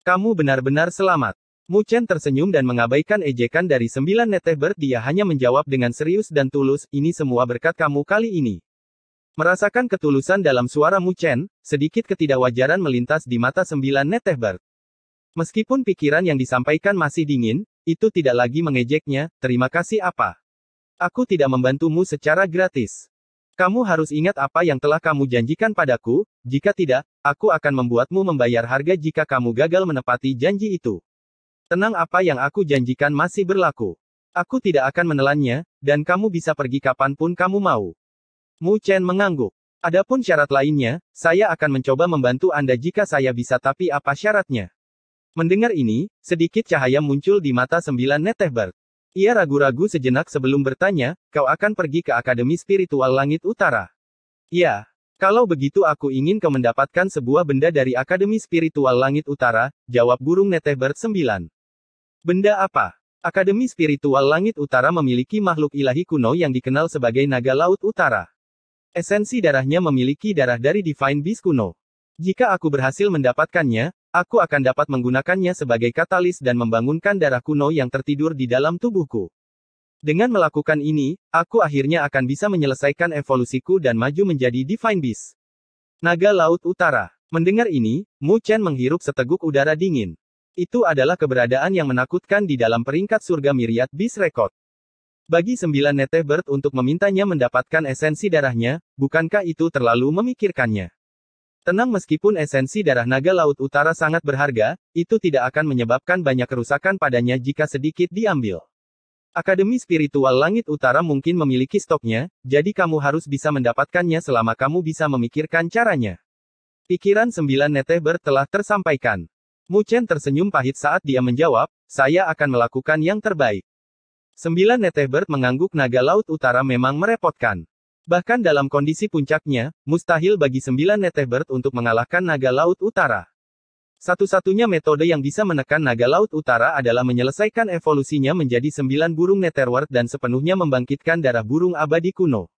Kamu benar-benar selamat. Mu Chen tersenyum dan mengabaikan ejekan dari sembilan neteh dia hanya menjawab dengan serius dan tulus, ini semua berkat kamu kali ini. Merasakan ketulusan dalam suara Mu Chen, sedikit ketidakwajaran melintas di mata sembilan neteh Meskipun pikiran yang disampaikan masih dingin, itu tidak lagi mengejeknya, terima kasih apa. Aku tidak membantumu secara gratis. Kamu harus ingat apa yang telah kamu janjikan padaku, jika tidak, aku akan membuatmu membayar harga jika kamu gagal menepati janji itu. Tenang apa yang aku janjikan masih berlaku. Aku tidak akan menelannya, dan kamu bisa pergi kapanpun kamu mau. Mu Chen mengangguk. Adapun syarat lainnya, saya akan mencoba membantu Anda jika saya bisa tapi apa syaratnya? Mendengar ini, sedikit cahaya muncul di mata sembilan neteh ia ragu-ragu sejenak sebelum bertanya, kau akan pergi ke Akademi Spiritual Langit Utara. Ya, kalau begitu aku ingin kau mendapatkan sebuah benda dari Akademi Spiritual Langit Utara, jawab burung neteh Bird Benda apa? Akademi Spiritual Langit Utara memiliki makhluk ilahi kuno yang dikenal sebagai Naga Laut Utara. Esensi darahnya memiliki darah dari Divine Beast kuno. Jika aku berhasil mendapatkannya, Aku akan dapat menggunakannya sebagai katalis dan membangunkan darah kuno yang tertidur di dalam tubuhku. Dengan melakukan ini, aku akhirnya akan bisa menyelesaikan evolusiku dan maju menjadi Divine Beast. Naga Laut Utara. Mendengar ini, Mu Chen menghirup seteguk udara dingin. Itu adalah keberadaan yang menakutkan di dalam peringkat surga miriat Beast Record. Bagi sembilan netebert untuk memintanya mendapatkan esensi darahnya, bukankah itu terlalu memikirkannya? Tenang meskipun esensi darah naga laut utara sangat berharga, itu tidak akan menyebabkan banyak kerusakan padanya jika sedikit diambil. Akademi Spiritual Langit Utara mungkin memiliki stoknya, jadi kamu harus bisa mendapatkannya selama kamu bisa memikirkan caranya. Pikiran sembilan neteber telah tersampaikan. Mu Chen tersenyum pahit saat dia menjawab, saya akan melakukan yang terbaik. Sembilan neteber mengangguk naga laut utara memang merepotkan. Bahkan dalam kondisi puncaknya, mustahil bagi sembilan Netebert untuk mengalahkan naga laut utara. Satu-satunya metode yang bisa menekan naga laut utara adalah menyelesaikan evolusinya menjadi sembilan burung netherward dan sepenuhnya membangkitkan darah burung abadi kuno.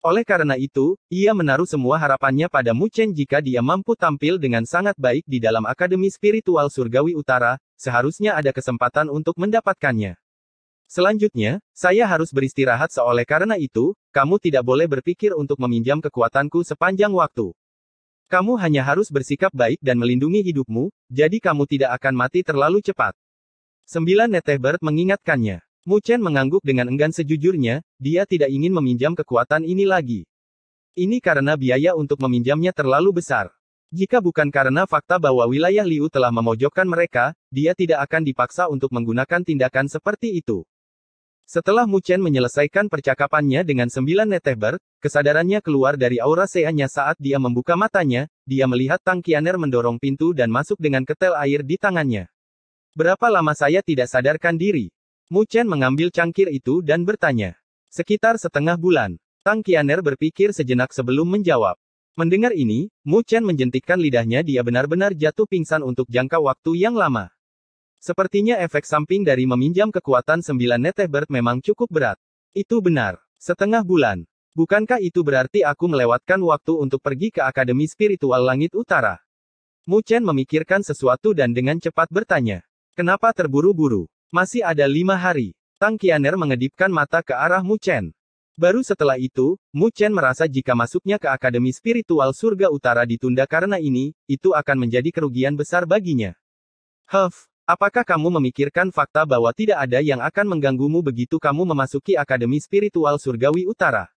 Oleh karena itu, ia menaruh semua harapannya pada Muchen jika dia mampu tampil dengan sangat baik di dalam Akademi Spiritual Surgawi Utara, seharusnya ada kesempatan untuk mendapatkannya. Selanjutnya, saya harus beristirahat seolah karena itu, kamu tidak boleh berpikir untuk meminjam kekuatanku sepanjang waktu. Kamu hanya harus bersikap baik dan melindungi hidupmu, jadi kamu tidak akan mati terlalu cepat. Sembilan Netebert mengingatkannya. Mu Chen mengangguk dengan enggan sejujurnya, dia tidak ingin meminjam kekuatan ini lagi. Ini karena biaya untuk meminjamnya terlalu besar. Jika bukan karena fakta bahwa wilayah Liu telah memojokkan mereka, dia tidak akan dipaksa untuk menggunakan tindakan seperti itu. Setelah Mu Chen menyelesaikan percakapannya dengan sembilan neteber, kesadarannya keluar dari aura seanya saat dia membuka matanya, dia melihat Tang Qianer mendorong pintu dan masuk dengan ketel air di tangannya. Berapa lama saya tidak sadarkan diri? Mu Chen mengambil cangkir itu dan bertanya. Sekitar setengah bulan. Tang Qianer berpikir sejenak sebelum menjawab. Mendengar ini, Mu Chen menjentikkan lidahnya dia benar-benar jatuh pingsan untuk jangka waktu yang lama. Sepertinya efek samping dari meminjam kekuatan sembilan Netebert memang cukup berat. Itu benar. Setengah bulan. Bukankah itu berarti aku melewatkan waktu untuk pergi ke Akademi Spiritual Langit Utara? Mu Chen memikirkan sesuatu dan dengan cepat bertanya. Kenapa terburu-buru? Masih ada lima hari. Tang Qianer mengedipkan mata ke arah Mu Chen. Baru setelah itu, Mu Chen merasa jika masuknya ke Akademi Spiritual Surga Utara ditunda karena ini, itu akan menjadi kerugian besar baginya. Huff, Apakah kamu memikirkan fakta bahwa tidak ada yang akan mengganggumu begitu kamu memasuki Akademi Spiritual Surgawi Utara?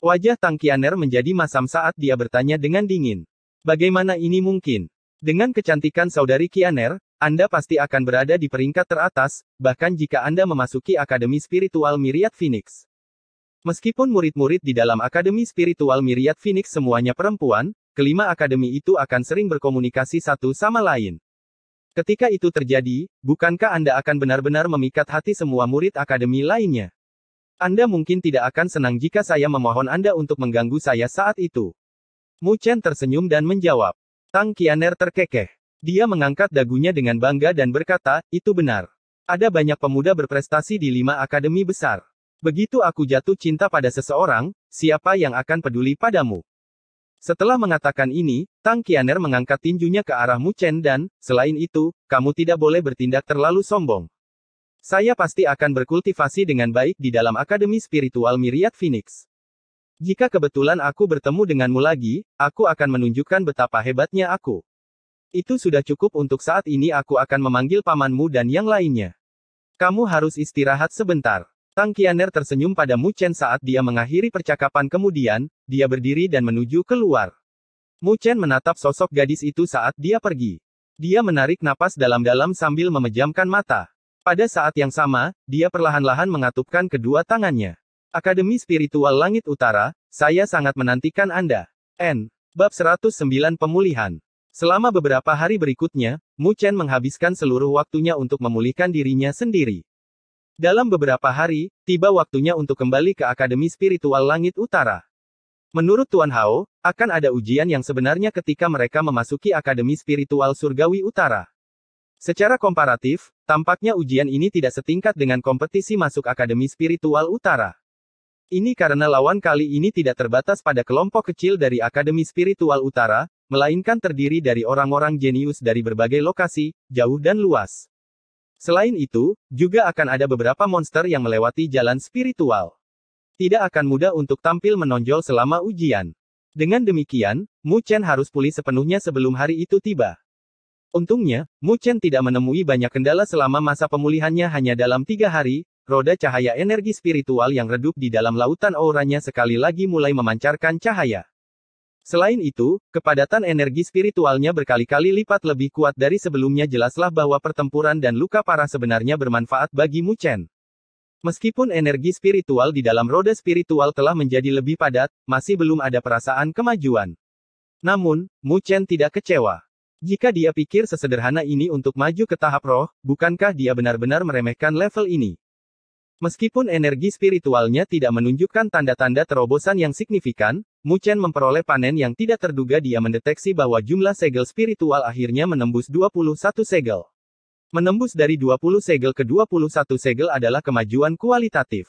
Wajah Tang Kianer menjadi masam saat dia bertanya dengan dingin. Bagaimana ini mungkin? Dengan kecantikan saudari Kianer, Anda pasti akan berada di peringkat teratas, bahkan jika Anda memasuki Akademi Spiritual Myriad Phoenix. Meskipun murid-murid di dalam Akademi Spiritual Myriad Phoenix semuanya perempuan, kelima akademi itu akan sering berkomunikasi satu sama lain. Ketika itu terjadi, bukankah Anda akan benar-benar memikat hati semua murid akademi lainnya? Anda mungkin tidak akan senang jika saya memohon Anda untuk mengganggu saya saat itu. Mu Chen tersenyum dan menjawab. Tang Qianer terkekeh. Dia mengangkat dagunya dengan bangga dan berkata, itu benar. Ada banyak pemuda berprestasi di lima akademi besar. Begitu aku jatuh cinta pada seseorang, siapa yang akan peduli padamu? Setelah mengatakan ini, Tang Qianer mengangkat tinjunya ke arah Mu Chen dan, selain itu, kamu tidak boleh bertindak terlalu sombong. Saya pasti akan berkultivasi dengan baik di dalam Akademi Spiritual Miriad Phoenix. Jika kebetulan aku bertemu denganmu lagi, aku akan menunjukkan betapa hebatnya aku. Itu sudah cukup untuk saat ini aku akan memanggil pamanmu dan yang lainnya. Kamu harus istirahat sebentar. Tang Qianer tersenyum pada Mu Chen saat dia mengakhiri percakapan kemudian, dia berdiri dan menuju keluar. Mu Chen menatap sosok gadis itu saat dia pergi. Dia menarik napas dalam-dalam sambil memejamkan mata. Pada saat yang sama, dia perlahan-lahan mengatupkan kedua tangannya. Akademi Spiritual Langit Utara, saya sangat menantikan Anda. N. Bab 109 Pemulihan Selama beberapa hari berikutnya, Mu Chen menghabiskan seluruh waktunya untuk memulihkan dirinya sendiri. Dalam beberapa hari, tiba waktunya untuk kembali ke Akademi Spiritual Langit Utara. Menurut Tuan Hao, akan ada ujian yang sebenarnya ketika mereka memasuki Akademi Spiritual Surgawi Utara. Secara komparatif, tampaknya ujian ini tidak setingkat dengan kompetisi masuk Akademi Spiritual Utara. Ini karena lawan kali ini tidak terbatas pada kelompok kecil dari Akademi Spiritual Utara, melainkan terdiri dari orang-orang jenius dari berbagai lokasi, jauh dan luas. Selain itu, juga akan ada beberapa monster yang melewati jalan spiritual. Tidak akan mudah untuk tampil menonjol selama ujian. Dengan demikian, Mu Chen harus pulih sepenuhnya sebelum hari itu tiba. Untungnya, Mu Chen tidak menemui banyak kendala selama masa pemulihannya hanya dalam tiga hari, roda cahaya energi spiritual yang redup di dalam lautan auranya sekali lagi mulai memancarkan cahaya. Selain itu, kepadatan energi spiritualnya berkali-kali lipat lebih kuat dari sebelumnya jelaslah bahwa pertempuran dan luka parah sebenarnya bermanfaat bagi Mu Chen. Meskipun energi spiritual di dalam roda spiritual telah menjadi lebih padat, masih belum ada perasaan kemajuan. Namun, Mu Chen tidak kecewa. Jika dia pikir sesederhana ini untuk maju ke tahap roh, bukankah dia benar-benar meremehkan level ini? Meskipun energi spiritualnya tidak menunjukkan tanda-tanda terobosan yang signifikan, Mu Chen memperoleh panen yang tidak terduga dia mendeteksi bahwa jumlah segel spiritual akhirnya menembus 21 segel. Menembus dari 20 segel ke 21 segel adalah kemajuan kualitatif.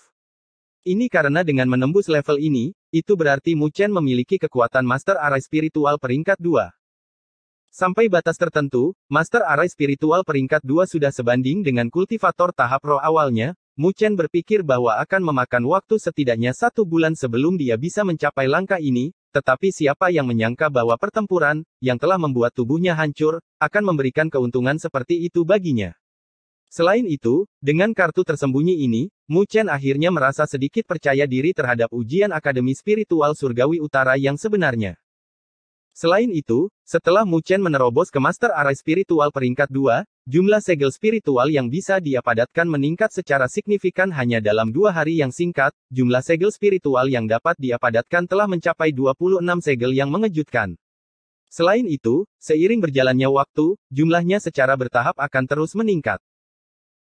Ini karena dengan menembus level ini, itu berarti Mu Chen memiliki kekuatan Master arai Spiritual peringkat 2. Sampai batas tertentu, Master arai Spiritual peringkat 2 sudah sebanding dengan kultivator tahap roh awalnya, Mu Chen berpikir bahwa akan memakan waktu setidaknya satu bulan sebelum dia bisa mencapai langkah ini, tetapi siapa yang menyangka bahwa pertempuran, yang telah membuat tubuhnya hancur, akan memberikan keuntungan seperti itu baginya. Selain itu, dengan kartu tersembunyi ini, Mu Chen akhirnya merasa sedikit percaya diri terhadap ujian Akademi Spiritual Surgawi Utara yang sebenarnya. Selain itu, setelah Mu Chen menerobos ke Master Array Spiritual peringkat 2, jumlah segel spiritual yang bisa dia padatkan meningkat secara signifikan hanya dalam dua hari yang singkat, jumlah segel spiritual yang dapat dia padatkan telah mencapai 26 segel yang mengejutkan. Selain itu, seiring berjalannya waktu, jumlahnya secara bertahap akan terus meningkat.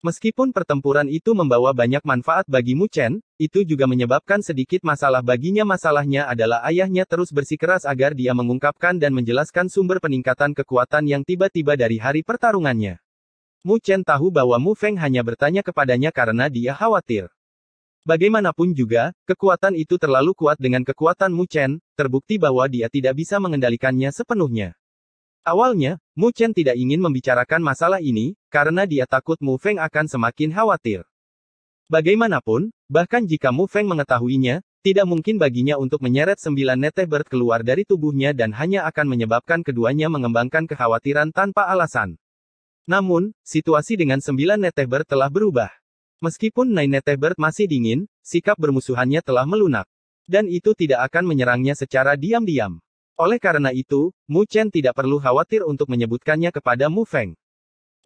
Meskipun pertempuran itu membawa banyak manfaat bagi Mu Chen, itu juga menyebabkan sedikit masalah baginya masalahnya adalah ayahnya terus bersikeras agar dia mengungkapkan dan menjelaskan sumber peningkatan kekuatan yang tiba-tiba dari hari pertarungannya. Mu Chen tahu bahwa Mu Feng hanya bertanya kepadanya karena dia khawatir. Bagaimanapun juga, kekuatan itu terlalu kuat dengan kekuatan Mu Chen, terbukti bahwa dia tidak bisa mengendalikannya sepenuhnya. Awalnya, Mu Chen tidak ingin membicarakan masalah ini, karena dia takut Mu Feng akan semakin khawatir. Bagaimanapun, bahkan jika Mu Feng mengetahuinya, tidak mungkin baginya untuk menyeret sembilan neteh bird keluar dari tubuhnya dan hanya akan menyebabkan keduanya mengembangkan kekhawatiran tanpa alasan. Namun, situasi dengan sembilan neteh telah berubah. Meskipun Nine neteh masih dingin, sikap bermusuhannya telah melunak. Dan itu tidak akan menyerangnya secara diam-diam. Oleh karena itu, Mu Chen tidak perlu khawatir untuk menyebutkannya kepada Mu Feng.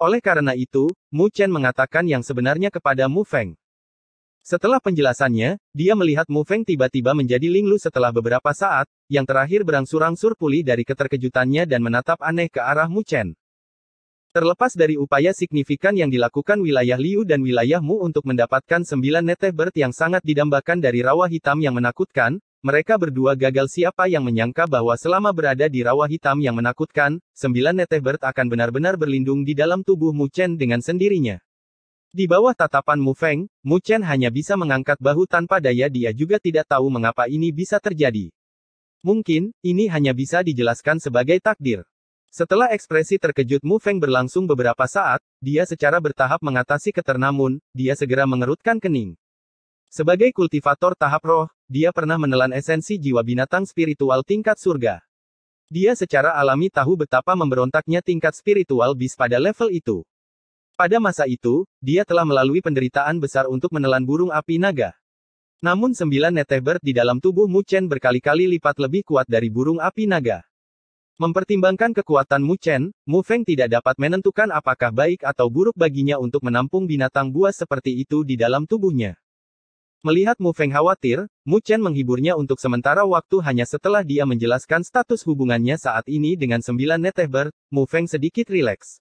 Oleh karena itu, Mu Chen mengatakan yang sebenarnya kepada Mu Feng. Setelah penjelasannya, dia melihat Mu Feng tiba-tiba menjadi linglu setelah beberapa saat, yang terakhir berangsur-angsur pulih dari keterkejutannya dan menatap aneh ke arah Mu Chen. Terlepas dari upaya signifikan yang dilakukan wilayah Liu dan wilayah Mu untuk mendapatkan sembilan neteh bert yang sangat didambakan dari rawa hitam yang menakutkan, mereka berdua gagal siapa yang menyangka bahwa selama berada di rawa hitam yang menakutkan, sembilan Netebert akan benar-benar berlindung di dalam tubuh Mu Chen dengan sendirinya. Di bawah tatapan Mu Feng, Mu Chen hanya bisa mengangkat bahu tanpa daya dia juga tidak tahu mengapa ini bisa terjadi. Mungkin, ini hanya bisa dijelaskan sebagai takdir. Setelah ekspresi terkejut Mu Feng berlangsung beberapa saat, dia secara bertahap mengatasi keternamun, dia segera mengerutkan kening. Sebagai kultivator tahap roh, dia pernah menelan esensi jiwa binatang spiritual tingkat surga. Dia secara alami tahu betapa memberontaknya tingkat spiritual bis pada level itu. Pada masa itu, dia telah melalui penderitaan besar untuk menelan burung api naga. Namun sembilan netebert di dalam tubuh Muchen berkali-kali lipat lebih kuat dari burung api naga. Mempertimbangkan kekuatan Muchen, Mu Feng tidak dapat menentukan apakah baik atau buruk baginya untuk menampung binatang buas seperti itu di dalam tubuhnya. Melihat Mu Feng khawatir, Mu Chen menghiburnya untuk sementara waktu hanya setelah dia menjelaskan status hubungannya saat ini dengan sembilan neteber, Mu Feng sedikit rileks.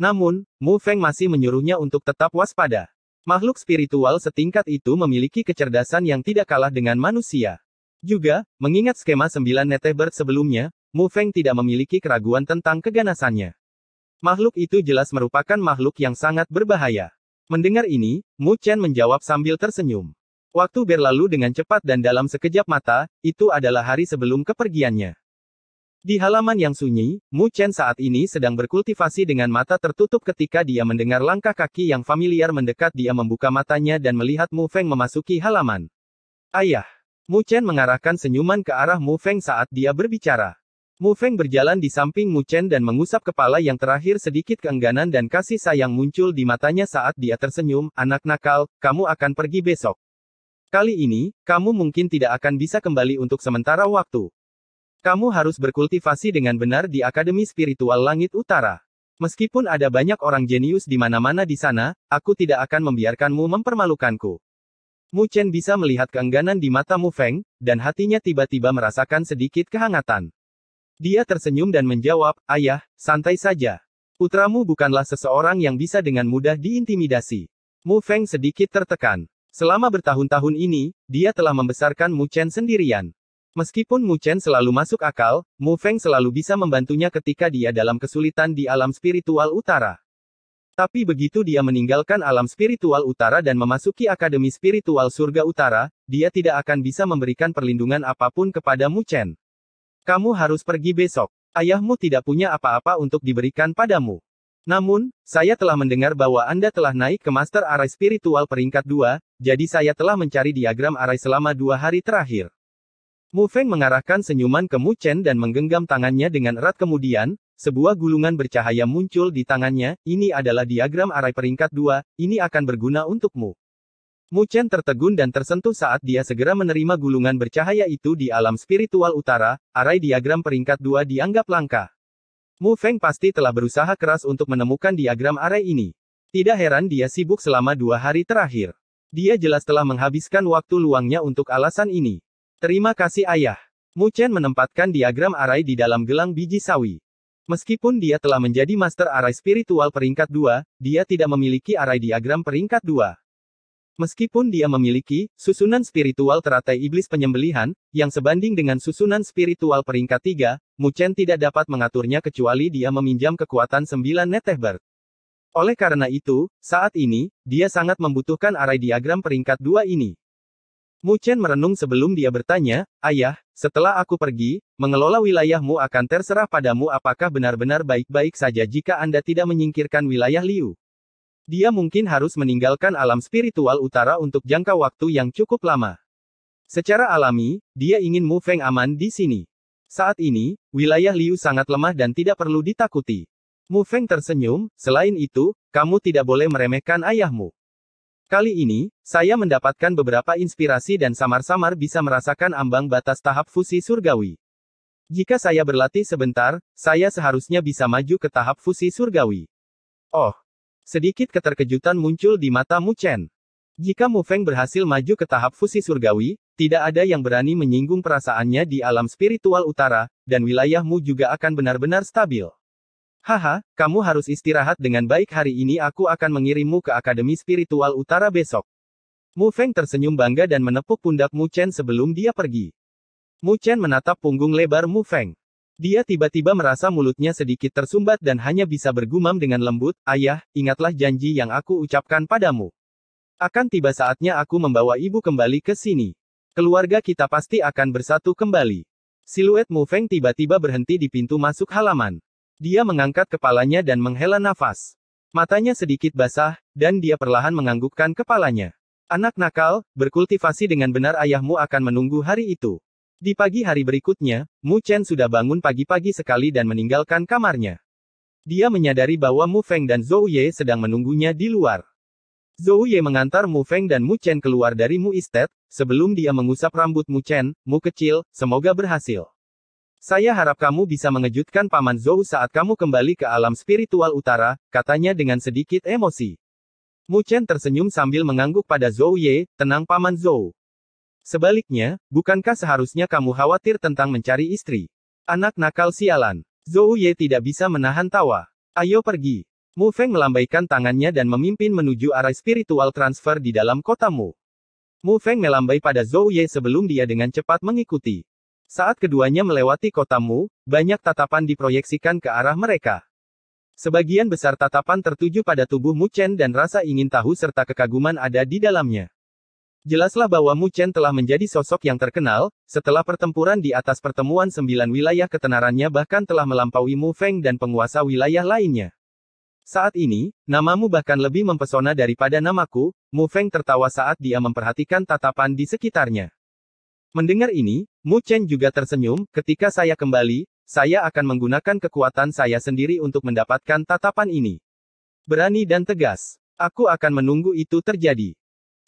Namun, Mu Feng masih menyuruhnya untuk tetap waspada. Makhluk spiritual setingkat itu memiliki kecerdasan yang tidak kalah dengan manusia. Juga, mengingat skema sembilan neteber sebelumnya, Mu Feng tidak memiliki keraguan tentang keganasannya. Makhluk itu jelas merupakan makhluk yang sangat berbahaya. Mendengar ini, Mu Chen menjawab sambil tersenyum. Waktu berlalu dengan cepat dan dalam sekejap mata, itu adalah hari sebelum kepergiannya. Di halaman yang sunyi, Mu Chen saat ini sedang berkultivasi dengan mata tertutup ketika dia mendengar langkah kaki yang familiar mendekat dia membuka matanya dan melihat Mu Feng memasuki halaman. Ayah! Mu Chen mengarahkan senyuman ke arah Mu Feng saat dia berbicara. Mu Feng berjalan di samping Mu Chen dan mengusap kepala yang terakhir sedikit keengganan dan kasih sayang muncul di matanya saat dia tersenyum, anak nakal, kamu akan pergi besok. Kali ini, kamu mungkin tidak akan bisa kembali untuk sementara waktu. Kamu harus berkultivasi dengan benar di Akademi Spiritual Langit Utara. Meskipun ada banyak orang jenius di mana-mana di sana, aku tidak akan membiarkanmu mempermalukanku. Mu Chen bisa melihat keengganan di mata Mu Feng, dan hatinya tiba-tiba merasakan sedikit kehangatan. Dia tersenyum dan menjawab, Ayah, santai saja. Putramu bukanlah seseorang yang bisa dengan mudah diintimidasi. Mu Feng sedikit tertekan. Selama bertahun-tahun ini, dia telah membesarkan Mu Chen sendirian. Meskipun Mu Chen selalu masuk akal, Mu Feng selalu bisa membantunya ketika dia dalam kesulitan di alam spiritual utara. Tapi begitu dia meninggalkan alam spiritual utara dan memasuki Akademi Spiritual Surga Utara, dia tidak akan bisa memberikan perlindungan apapun kepada Mu Chen. Kamu harus pergi besok. Ayahmu tidak punya apa-apa untuk diberikan padamu. Namun, saya telah mendengar bahwa Anda telah naik ke Master Arai Spiritual peringkat 2, jadi saya telah mencari diagram Arai selama dua hari terakhir. Mu Feng mengarahkan senyuman ke Mu Chen dan menggenggam tangannya dengan erat kemudian, sebuah gulungan bercahaya muncul di tangannya, ini adalah diagram Arai peringkat 2, ini akan berguna untukmu. Mu Chen tertegun dan tersentuh saat dia segera menerima gulungan bercahaya itu di alam spiritual utara, arai diagram peringkat dua dianggap langka. Mu Feng pasti telah berusaha keras untuk menemukan diagram arai ini. Tidak heran dia sibuk selama dua hari terakhir. Dia jelas telah menghabiskan waktu luangnya untuk alasan ini. Terima kasih ayah. Mu Chen menempatkan diagram arai di dalam gelang biji sawi. Meskipun dia telah menjadi master arai spiritual peringkat 2, dia tidak memiliki arai diagram peringkat 2. Meskipun dia memiliki susunan spiritual teratai iblis penyembelihan, yang sebanding dengan susunan spiritual peringkat tiga, Muchen tidak dapat mengaturnya kecuali dia meminjam kekuatan sembilan Netehbert. Oleh karena itu, saat ini, dia sangat membutuhkan arai diagram peringkat dua ini. Muchen merenung sebelum dia bertanya, Ayah, setelah aku pergi, mengelola wilayahmu akan terserah padamu apakah benar-benar baik-baik saja jika Anda tidak menyingkirkan wilayah Liu. Dia mungkin harus meninggalkan alam spiritual utara untuk jangka waktu yang cukup lama. Secara alami, dia ingin Mu Feng aman di sini. Saat ini, wilayah Liu sangat lemah dan tidak perlu ditakuti. Mu Feng tersenyum, selain itu, kamu tidak boleh meremehkan ayahmu. Kali ini, saya mendapatkan beberapa inspirasi dan samar-samar bisa merasakan ambang batas tahap fusi surgawi. Jika saya berlatih sebentar, saya seharusnya bisa maju ke tahap fusi surgawi. Oh, Sedikit keterkejutan muncul di mata Mu Chen. Jika Mu Feng berhasil maju ke tahap fusi surgawi, tidak ada yang berani menyinggung perasaannya di alam spiritual utara, dan wilayahmu juga akan benar-benar stabil. Haha, kamu harus istirahat dengan baik hari ini aku akan mengirimmu ke Akademi Spiritual Utara besok. Mu Feng tersenyum bangga dan menepuk pundak Mu Chen sebelum dia pergi. Mu Chen menatap punggung lebar Mu Feng. Dia tiba-tiba merasa mulutnya sedikit tersumbat dan hanya bisa bergumam dengan lembut, Ayah, ingatlah janji yang aku ucapkan padamu. Akan tiba saatnya aku membawa ibu kembali ke sini. Keluarga kita pasti akan bersatu kembali. Siluet Mu Feng tiba-tiba berhenti di pintu masuk halaman. Dia mengangkat kepalanya dan menghela nafas. Matanya sedikit basah, dan dia perlahan menganggukkan kepalanya. Anak nakal, berkultivasi dengan benar ayahmu akan menunggu hari itu. Di pagi hari berikutnya, Mu Chen sudah bangun pagi-pagi sekali dan meninggalkan kamarnya. Dia menyadari bahwa Mu Feng dan Zhou Ye sedang menunggunya di luar. Zhou Ye mengantar Mu Feng dan Mu Chen keluar dari Mu Istet, sebelum dia mengusap rambut Mu Chen, Mu kecil, semoga berhasil. Saya harap kamu bisa mengejutkan Paman Zhou saat kamu kembali ke alam spiritual utara, katanya dengan sedikit emosi. Mu Chen tersenyum sambil mengangguk pada Zhou Ye, tenang Paman Zhou. Sebaliknya, bukankah seharusnya kamu khawatir tentang mencari istri? Anak nakal sialan. Zhou Ye tidak bisa menahan tawa. Ayo pergi. Mu Feng melambaikan tangannya dan memimpin menuju arah spiritual transfer di dalam kotamu. Mu Feng melambai pada Zhou Ye sebelum dia dengan cepat mengikuti. Saat keduanya melewati kotamu, banyak tatapan diproyeksikan ke arah mereka. Sebagian besar tatapan tertuju pada tubuh Mu Chen dan rasa ingin tahu serta kekaguman ada di dalamnya. Jelaslah bahwa Mu Chen telah menjadi sosok yang terkenal, setelah pertempuran di atas pertemuan sembilan wilayah ketenarannya bahkan telah melampaui Mu Feng dan penguasa wilayah lainnya. Saat ini, namamu bahkan lebih mempesona daripada namaku, Mu Feng tertawa saat dia memperhatikan tatapan di sekitarnya. Mendengar ini, Mu Chen juga tersenyum, ketika saya kembali, saya akan menggunakan kekuatan saya sendiri untuk mendapatkan tatapan ini. Berani dan tegas. Aku akan menunggu itu terjadi.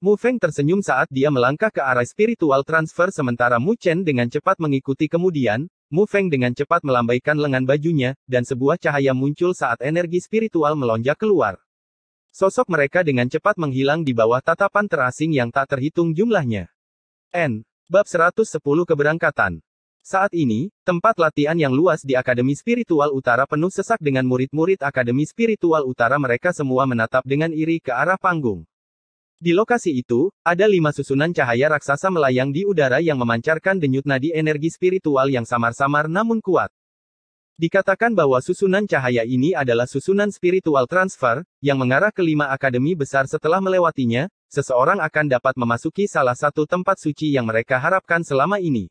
Mu Feng tersenyum saat dia melangkah ke arah spiritual transfer sementara Mu Chen dengan cepat mengikuti kemudian, Mu Feng dengan cepat melambaikan lengan bajunya, dan sebuah cahaya muncul saat energi spiritual melonjak keluar. Sosok mereka dengan cepat menghilang di bawah tatapan terasing yang tak terhitung jumlahnya. N. Bab 110 Keberangkatan Saat ini, tempat latihan yang luas di Akademi Spiritual Utara penuh sesak dengan murid-murid Akademi Spiritual Utara mereka semua menatap dengan iri ke arah panggung. Di lokasi itu, ada lima susunan cahaya raksasa melayang di udara yang memancarkan denyut nadi energi spiritual yang samar-samar namun kuat. Dikatakan bahwa susunan cahaya ini adalah susunan spiritual transfer, yang mengarah ke lima akademi besar setelah melewatinya, seseorang akan dapat memasuki salah satu tempat suci yang mereka harapkan selama ini.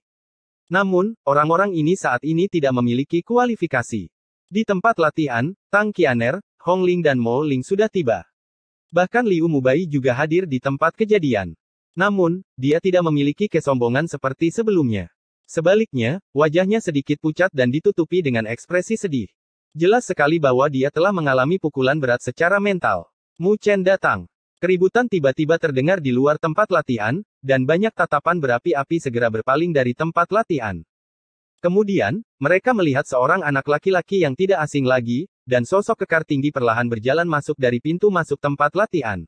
Namun, orang-orang ini saat ini tidak memiliki kualifikasi. Di tempat latihan, Tang Qianer, Hong Ling dan Mo Ling sudah tiba. Bahkan Liu Mubai juga hadir di tempat kejadian. Namun, dia tidak memiliki kesombongan seperti sebelumnya. Sebaliknya, wajahnya sedikit pucat dan ditutupi dengan ekspresi sedih. Jelas sekali bahwa dia telah mengalami pukulan berat secara mental. Mu Chen datang. Keributan tiba-tiba terdengar di luar tempat latihan, dan banyak tatapan berapi-api segera berpaling dari tempat latihan. Kemudian, mereka melihat seorang anak laki-laki yang tidak asing lagi, dan sosok kekar tinggi perlahan berjalan masuk dari pintu masuk tempat latihan.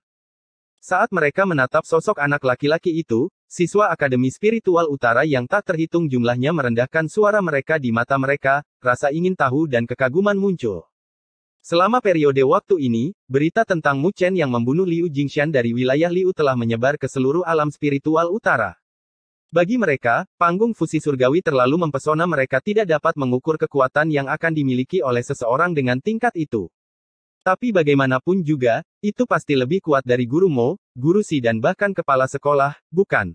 Saat mereka menatap sosok anak laki-laki itu, siswa Akademi Spiritual Utara yang tak terhitung jumlahnya merendahkan suara mereka di mata mereka, rasa ingin tahu dan kekaguman muncul. Selama periode waktu ini, berita tentang Mu Chen yang membunuh Liu Jingxian dari wilayah Liu telah menyebar ke seluruh alam spiritual utara. Bagi mereka, panggung fusi surgawi terlalu mempesona mereka tidak dapat mengukur kekuatan yang akan dimiliki oleh seseorang dengan tingkat itu. Tapi bagaimanapun juga, itu pasti lebih kuat dari guru Mo, guru Si dan bahkan kepala sekolah, bukan?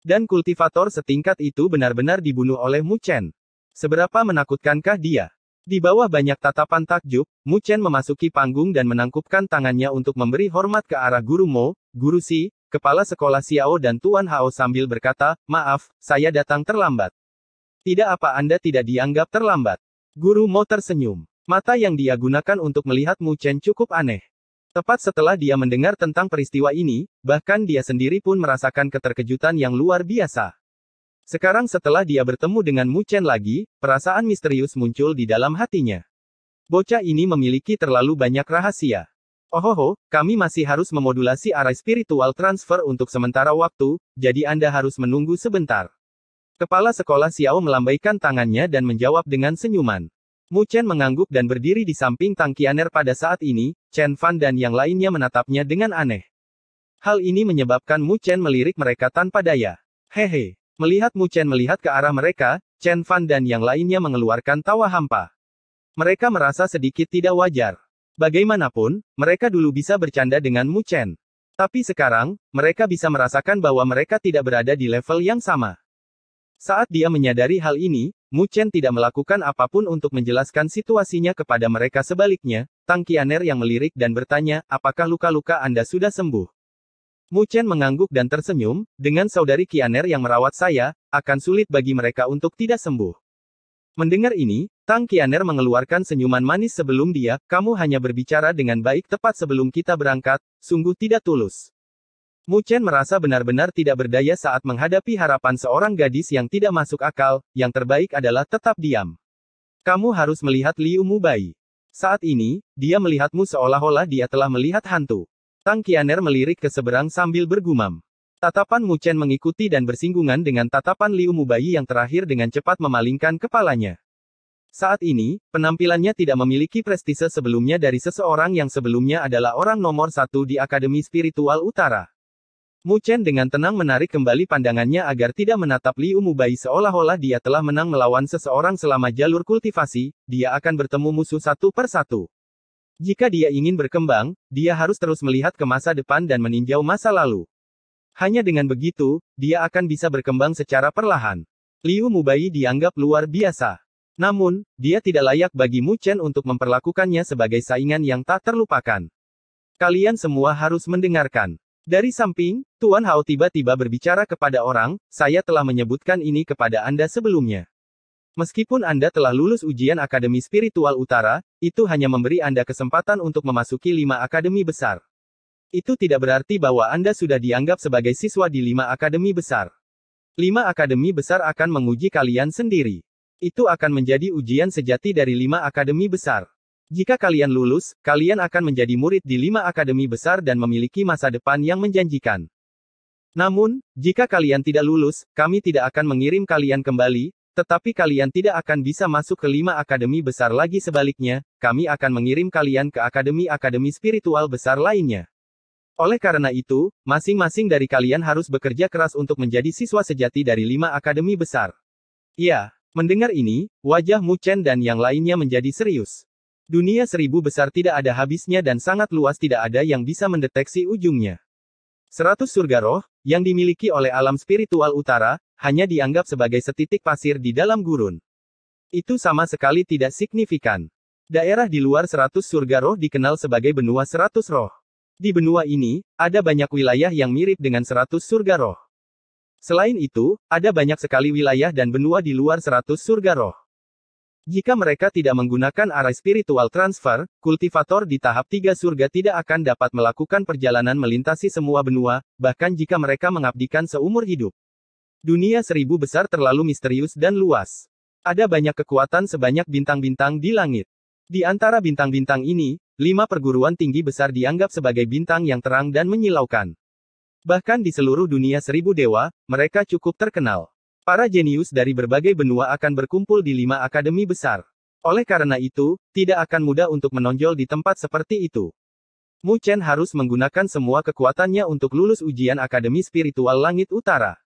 Dan kultivator setingkat itu benar-benar dibunuh oleh Mu Chen. Seberapa menakutkankah dia? Di bawah banyak tatapan takjub, Mu Chen memasuki panggung dan menangkupkan tangannya untuk memberi hormat ke arah guru Mo, guru Si, kepala sekolah Xiao dan Tuan Hao sambil berkata, maaf, saya datang terlambat. Tidak apa Anda tidak dianggap terlambat. Guru Mo tersenyum. Mata yang dia gunakan untuk melihat Mu Chen cukup aneh. Tepat setelah dia mendengar tentang peristiwa ini, bahkan dia sendiri pun merasakan keterkejutan yang luar biasa. Sekarang setelah dia bertemu dengan Mu Chen lagi, perasaan misterius muncul di dalam hatinya. Bocah ini memiliki terlalu banyak rahasia. Ohoho, oh, kami masih harus memodulasi arah spiritual transfer untuk sementara waktu, jadi Anda harus menunggu sebentar. Kepala sekolah Xiao melambaikan tangannya dan menjawab dengan senyuman. Mu Chen mengangguk dan berdiri di samping Tang Qianer pada saat ini, Chen Fan dan yang lainnya menatapnya dengan aneh. Hal ini menyebabkan Mu Chen melirik mereka tanpa daya. Hehe. Melihat Mu Chen melihat ke arah mereka, Chen Fan dan yang lainnya mengeluarkan tawa hampa. Mereka merasa sedikit tidak wajar. Bagaimanapun, mereka dulu bisa bercanda dengan Mu Chen. Tapi sekarang, mereka bisa merasakan bahwa mereka tidak berada di level yang sama. Saat dia menyadari hal ini, Mu Chen tidak melakukan apapun untuk menjelaskan situasinya kepada mereka sebaliknya, Tang Qianer yang melirik dan bertanya, apakah luka-luka Anda sudah sembuh? Mu Chen mengangguk dan tersenyum, dengan saudari Qianer yang merawat saya, akan sulit bagi mereka untuk tidak sembuh. Mendengar ini, Tang Qianer mengeluarkan senyuman manis sebelum dia, kamu hanya berbicara dengan baik tepat sebelum kita berangkat, sungguh tidak tulus. Mu Chen merasa benar-benar tidak berdaya saat menghadapi harapan seorang gadis yang tidak masuk akal, yang terbaik adalah tetap diam. Kamu harus melihat Liu Mubai. Saat ini, dia melihatmu seolah-olah dia telah melihat hantu. Tang Qianer melirik ke seberang sambil bergumam. Tatapan Mu Chen mengikuti dan bersinggungan dengan tatapan Liu Mubai yang terakhir dengan cepat memalingkan kepalanya. Saat ini, penampilannya tidak memiliki prestise sebelumnya dari seseorang yang sebelumnya adalah orang nomor satu di Akademi Spiritual Utara. Mu Chen dengan tenang menarik kembali pandangannya agar tidak menatap Liu Mubai seolah-olah dia telah menang melawan seseorang selama jalur kultivasi, dia akan bertemu musuh satu per satu. Jika dia ingin berkembang, dia harus terus melihat ke masa depan dan meninjau masa lalu. Hanya dengan begitu, dia akan bisa berkembang secara perlahan. Liu Mubai dianggap luar biasa. Namun, dia tidak layak bagi Mu Chen untuk memperlakukannya sebagai saingan yang tak terlupakan. Kalian semua harus mendengarkan. Dari samping, Tuan Hao tiba-tiba berbicara kepada orang, saya telah menyebutkan ini kepada Anda sebelumnya. Meskipun Anda telah lulus ujian Akademi Spiritual Utara, itu hanya memberi Anda kesempatan untuk memasuki lima akademi besar. Itu tidak berarti bahwa Anda sudah dianggap sebagai siswa di lima akademi besar. Lima akademi besar akan menguji kalian sendiri. Itu akan menjadi ujian sejati dari lima akademi besar. Jika kalian lulus, kalian akan menjadi murid di lima akademi besar dan memiliki masa depan yang menjanjikan. Namun, jika kalian tidak lulus, kami tidak akan mengirim kalian kembali, tetapi kalian tidak akan bisa masuk ke lima akademi besar lagi sebaliknya, kami akan mengirim kalian ke akademi-akademi spiritual besar lainnya. Oleh karena itu, masing-masing dari kalian harus bekerja keras untuk menjadi siswa sejati dari lima akademi besar. Ya, Mendengar ini, wajah Mu Chen dan yang lainnya menjadi serius. Dunia seribu besar tidak ada habisnya dan sangat luas tidak ada yang bisa mendeteksi ujungnya. Seratus surga roh, yang dimiliki oleh alam spiritual utara, hanya dianggap sebagai setitik pasir di dalam gurun. Itu sama sekali tidak signifikan. Daerah di luar seratus surga roh dikenal sebagai benua seratus roh. Di benua ini, ada banyak wilayah yang mirip dengan seratus surga roh. Selain itu, ada banyak sekali wilayah dan benua di luar seratus surga roh. Jika mereka tidak menggunakan arah spiritual transfer, kultivator di tahap tiga surga tidak akan dapat melakukan perjalanan melintasi semua benua, bahkan jika mereka mengabdikan seumur hidup. Dunia seribu besar terlalu misterius dan luas. Ada banyak kekuatan sebanyak bintang-bintang di langit. Di antara bintang-bintang ini, lima perguruan tinggi besar dianggap sebagai bintang yang terang dan menyilaukan. Bahkan di seluruh dunia seribu dewa, mereka cukup terkenal. Para jenius dari berbagai benua akan berkumpul di lima akademi besar. Oleh karena itu, tidak akan mudah untuk menonjol di tempat seperti itu. Mu Chen harus menggunakan semua kekuatannya untuk lulus ujian Akademi Spiritual Langit Utara.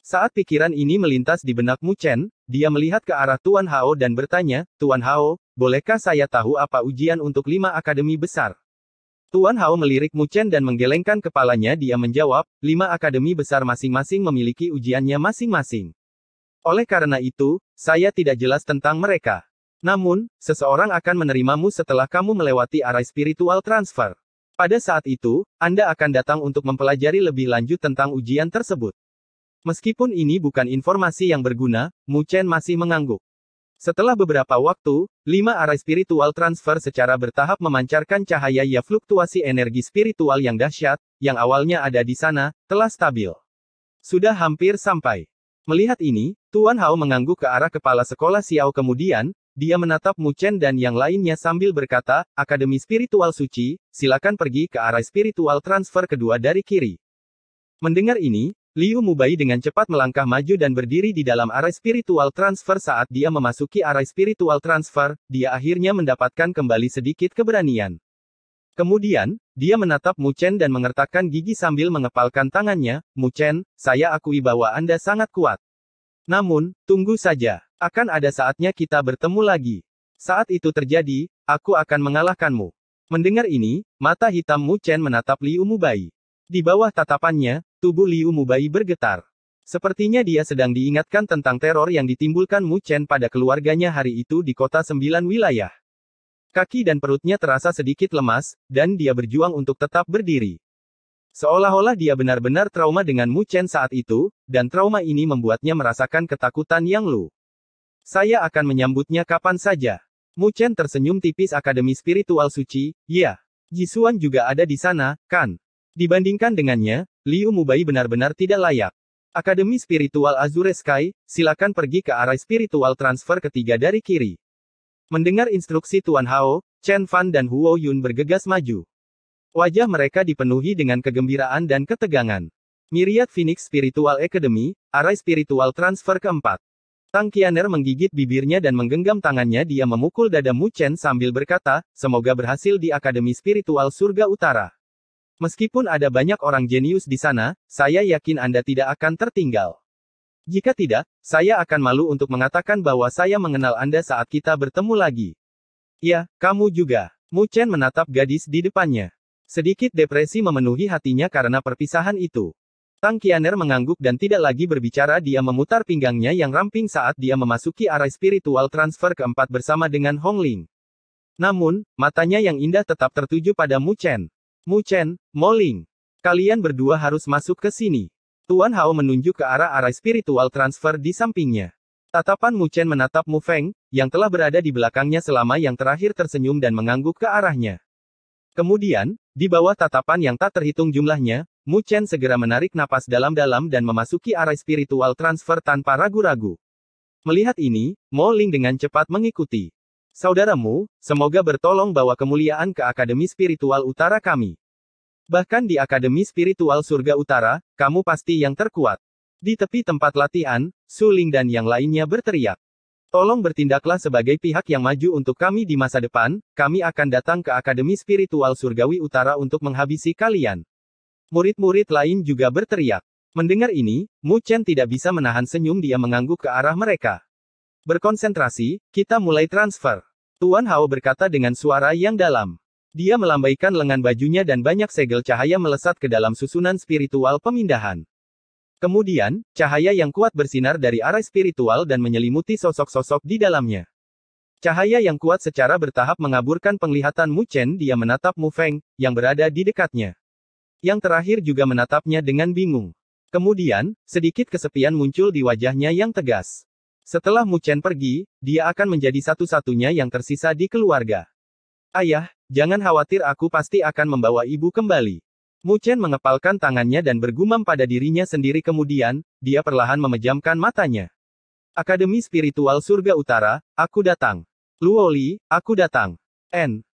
Saat pikiran ini melintas di benak Mu Chen, dia melihat ke arah Tuan Hao dan bertanya, Tuan Hao, bolehkah saya tahu apa ujian untuk lima akademi besar? Tuan Hao melirik Mu Chen dan menggelengkan kepalanya dia menjawab, lima akademi besar masing-masing memiliki ujiannya masing-masing. Oleh karena itu, saya tidak jelas tentang mereka. Namun, seseorang akan menerimamu setelah kamu melewati arai spiritual transfer. Pada saat itu, Anda akan datang untuk mempelajari lebih lanjut tentang ujian tersebut. Meskipun ini bukan informasi yang berguna, Mu Chen masih mengangguk. Setelah beberapa waktu, lima arah spiritual transfer secara bertahap memancarkan cahaya ya fluktuasi energi spiritual yang dahsyat, yang awalnya ada di sana, telah stabil. Sudah hampir sampai. Melihat ini, Tuan Hao mengangguk ke arah kepala sekolah Xiao kemudian, dia menatap Mu Chen dan yang lainnya sambil berkata, Akademi Spiritual Suci, silakan pergi ke arah spiritual transfer kedua dari kiri. Mendengar ini, Liu Mubai dengan cepat melangkah maju dan berdiri di dalam arai spiritual transfer saat dia memasuki arai spiritual transfer, dia akhirnya mendapatkan kembali sedikit keberanian. Kemudian, dia menatap Mu Chen dan mengertakkan gigi sambil mengepalkan tangannya, Mu Chen, saya akui bahwa Anda sangat kuat. Namun, tunggu saja, akan ada saatnya kita bertemu lagi. Saat itu terjadi, aku akan mengalahkanmu. Mendengar ini, mata hitam Mu Chen menatap Liu Mubai. Di bawah tatapannya, tubuh Liu Mubai bergetar. Sepertinya dia sedang diingatkan tentang teror yang ditimbulkan Mu Chen pada keluarganya hari itu di kota sembilan wilayah. Kaki dan perutnya terasa sedikit lemas, dan dia berjuang untuk tetap berdiri. Seolah-olah dia benar-benar trauma dengan Mu Chen saat itu, dan trauma ini membuatnya merasakan ketakutan yang lu. Saya akan menyambutnya kapan saja. Mu Chen tersenyum tipis Akademi Spiritual Suci, ya. Jisuan juga ada di sana, kan? Dibandingkan dengannya, Liu Mubai benar-benar tidak layak. Akademi Spiritual Azure Sky, silakan pergi ke arah spiritual transfer ketiga dari kiri. Mendengar instruksi Tuan Hao, Chen Fan dan Huo Yun bergegas maju. Wajah mereka dipenuhi dengan kegembiraan dan ketegangan. Miriat Phoenix Spiritual Academy, arah spiritual transfer keempat. Tang Qianer menggigit bibirnya dan menggenggam tangannya dia memukul dada Mu Chen sambil berkata, semoga berhasil di Akademi Spiritual Surga Utara. Meskipun ada banyak orang jenius di sana, saya yakin Anda tidak akan tertinggal. Jika tidak, saya akan malu untuk mengatakan bahwa saya mengenal Anda saat kita bertemu lagi. Ya, kamu juga. Mu Chen menatap gadis di depannya. Sedikit depresi memenuhi hatinya karena perpisahan itu. Tang Qianer mengangguk dan tidak lagi berbicara dia memutar pinggangnya yang ramping saat dia memasuki arah spiritual transfer keempat bersama dengan Hong Ling. Namun, matanya yang indah tetap tertuju pada Mu Chen. Mu Chen, Mo Ling. Kalian berdua harus masuk ke sini. Tuan Hao menunjuk ke arah arai spiritual transfer di sampingnya. Tatapan Mu Chen menatap Mu Feng, yang telah berada di belakangnya selama yang terakhir tersenyum dan mengangguk ke arahnya. Kemudian, di bawah tatapan yang tak terhitung jumlahnya, Mu Chen segera menarik napas dalam-dalam dan memasuki arai spiritual transfer tanpa ragu-ragu. Melihat ini, Mo Ling dengan cepat mengikuti. Saudaramu, semoga bertolong bawa kemuliaan ke Akademi Spiritual Utara kami. Bahkan di Akademi Spiritual Surga Utara, kamu pasti yang terkuat. Di tepi tempat latihan, Suling dan yang lainnya berteriak. Tolong bertindaklah sebagai pihak yang maju untuk kami di masa depan, kami akan datang ke Akademi Spiritual Surgawi Utara untuk menghabisi kalian. Murid-murid lain juga berteriak. Mendengar ini, Mu Chen tidak bisa menahan senyum dia mengangguk ke arah mereka. Berkonsentrasi, kita mulai transfer. Tuan Hao berkata dengan suara yang dalam. Dia melambaikan lengan bajunya dan banyak segel cahaya melesat ke dalam susunan spiritual pemindahan. Kemudian, cahaya yang kuat bersinar dari arah spiritual dan menyelimuti sosok-sosok di dalamnya. Cahaya yang kuat secara bertahap mengaburkan penglihatan Mu Chen dia menatap Mu Feng, yang berada di dekatnya. Yang terakhir juga menatapnya dengan bingung. Kemudian, sedikit kesepian muncul di wajahnya yang tegas. Setelah Mu Chen pergi, dia akan menjadi satu-satunya yang tersisa di keluarga. Ayah, jangan khawatir aku pasti akan membawa ibu kembali. Mu Chen mengepalkan tangannya dan bergumam pada dirinya sendiri kemudian, dia perlahan memejamkan matanya. Akademi Spiritual Surga Utara, aku datang. Luoli, aku datang. N.